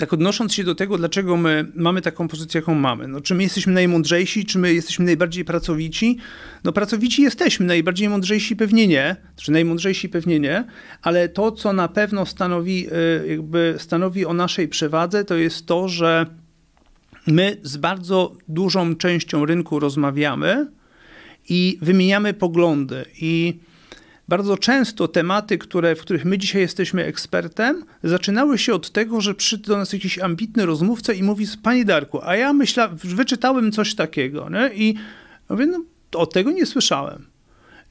B: tak odnosząc się do tego, dlaczego my mamy taką pozycję, jaką mamy. No, czy my jesteśmy najmądrzejsi, czy my jesteśmy najbardziej pracowici? No pracowici jesteśmy, najbardziej mądrzejsi pewnie nie, czy najmądrzejsi pewnie nie, ale to, co na pewno stanowi, e, jakby stanowi o naszej przewadze, to jest to, że my z bardzo dużą częścią rynku rozmawiamy i wymieniamy poglądy i bardzo często tematy, które, w których my dzisiaj jesteśmy ekspertem, zaczynały się od tego, że przyszedł do nas jakiś ambitny rozmówca i mówi, panie Darku, a ja myślałem, wyczytałem coś takiego, nie? i mówię, no o tego nie słyszałem.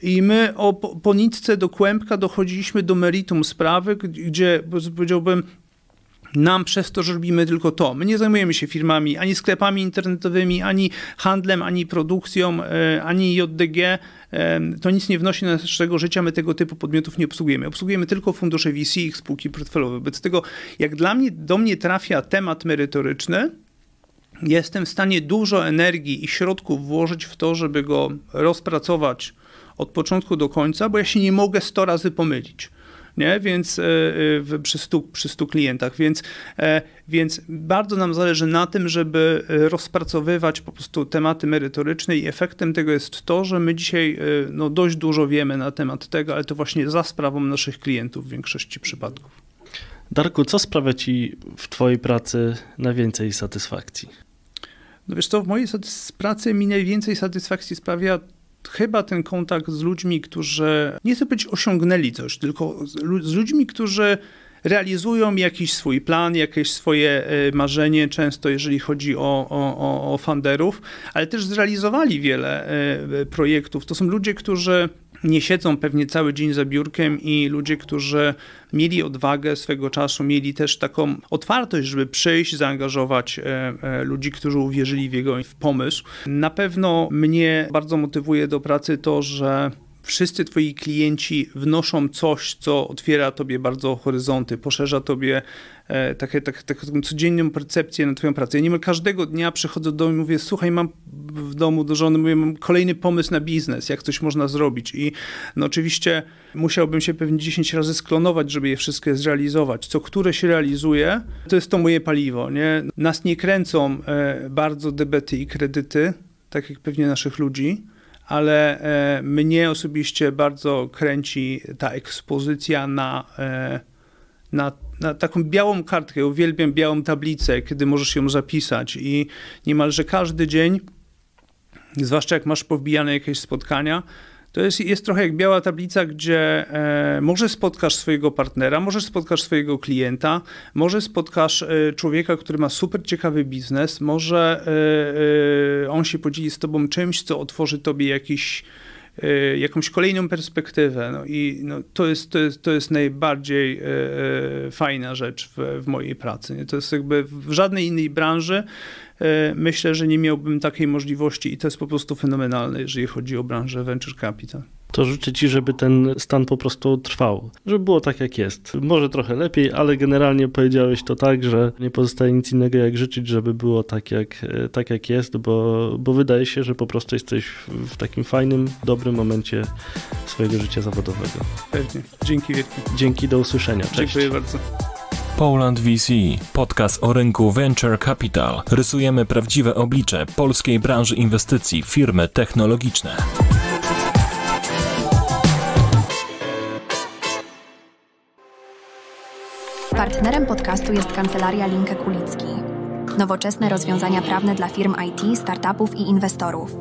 B: I my o, po nitce do kłębka dochodziliśmy do meritum sprawy, gdzie powiedziałbym, nam przez to, że robimy tylko to. My nie zajmujemy się firmami, ani sklepami internetowymi, ani handlem, ani produkcją, e, ani JDG. E, to nic nie wnosi naszego życia, my tego typu podmiotów nie obsługujemy. Obsługujemy tylko fundusze VC i ich spółki portfelowe. Wobec tego, jak dla mnie, do mnie trafia temat merytoryczny, jestem w stanie dużo energii i środków włożyć w to, żeby go rozpracować od początku do końca, bo ja się nie mogę 100 razy pomylić nie? Więc e, e, przy 100, przy klientach, więc, e, więc bardzo nam zależy na tym, żeby rozpracowywać po prostu tematy merytoryczne i efektem tego jest to, że my dzisiaj no, dość dużo wiemy na temat tego, ale to właśnie za sprawą naszych klientów
A: w większości przypadków. Darku, co sprawia ci w twojej pracy najwięcej satysfakcji? No wiesz to w mojej pracy mi najwięcej satysfakcji sprawia
B: chyba ten kontakt z ludźmi, którzy nie chcę być osiągnęli coś, tylko z ludźmi, którzy realizują jakiś swój plan, jakieś swoje e, marzenie, często jeżeli chodzi o, o, o funderów, ale też zrealizowali wiele e, e, projektów. To są ludzie, którzy nie siedzą pewnie cały dzień za biurkiem i ludzie, którzy mieli odwagę swego czasu, mieli też taką otwartość, żeby przyjść, zaangażować e, e, ludzi, którzy uwierzyli w jego w pomysł. Na pewno mnie bardzo motywuje do pracy to, że wszyscy twoi klienci wnoszą coś, co otwiera tobie bardzo horyzonty, poszerza tobie E, takie, tak, taką codzienną percepcję na twoją pracę. Ja niemal każdego dnia przychodzę do domu i mówię, słuchaj, mam w domu do żony, mówię, mam kolejny pomysł na biznes, jak coś można zrobić. I no oczywiście musiałbym się pewnie 10 razy sklonować, żeby je wszystkie zrealizować. Co które się realizuje, to jest to moje paliwo. Nie? Nas nie kręcą e, bardzo debety i kredyty, tak jak pewnie naszych ludzi ale e, mnie osobiście bardzo kręci ta ekspozycja na, e, na na taką białą kartkę, uwielbiam białą tablicę, kiedy możesz ją zapisać i niemalże każdy dzień, zwłaszcza jak masz powbijane jakieś spotkania, to jest, jest trochę jak biała tablica, gdzie e, może spotkasz swojego partnera, może spotkasz swojego klienta, może spotkasz e, człowieka, który ma super ciekawy biznes, może e, e on się podzieli z tobą czymś, co otworzy tobie jakiś Y, jakąś kolejną perspektywę. No i no, to, jest, to, jest, to jest najbardziej y, y, fajna rzecz w, w mojej pracy. Nie? To jest jakby w żadnej innej branży myślę, że nie miałbym takiej możliwości i to jest po prostu fenomenalne, jeżeli chodzi o branżę venture capital
A: to życzę Ci, żeby ten stan po prostu trwał, żeby było tak jak jest. Może trochę lepiej, ale generalnie powiedziałeś to tak, że nie pozostaje nic innego jak życzyć, żeby było tak jak, e, tak jak jest, bo, bo wydaje się, że po prostu jesteś w takim fajnym, dobrym momencie swojego życia zawodowego. Pewnie. Dzięki wielkie. Dzięki, do usłyszenia. Cześć. Dziękuję bardzo. Poland VC, podcast o rynku Venture Capital. Rysujemy prawdziwe oblicze polskiej branży inwestycji, firmy technologiczne. Partnerem podcastu jest kancelaria Linkę Kulicki. Nowoczesne rozwiązania prawne dla firm IT, startupów i inwestorów.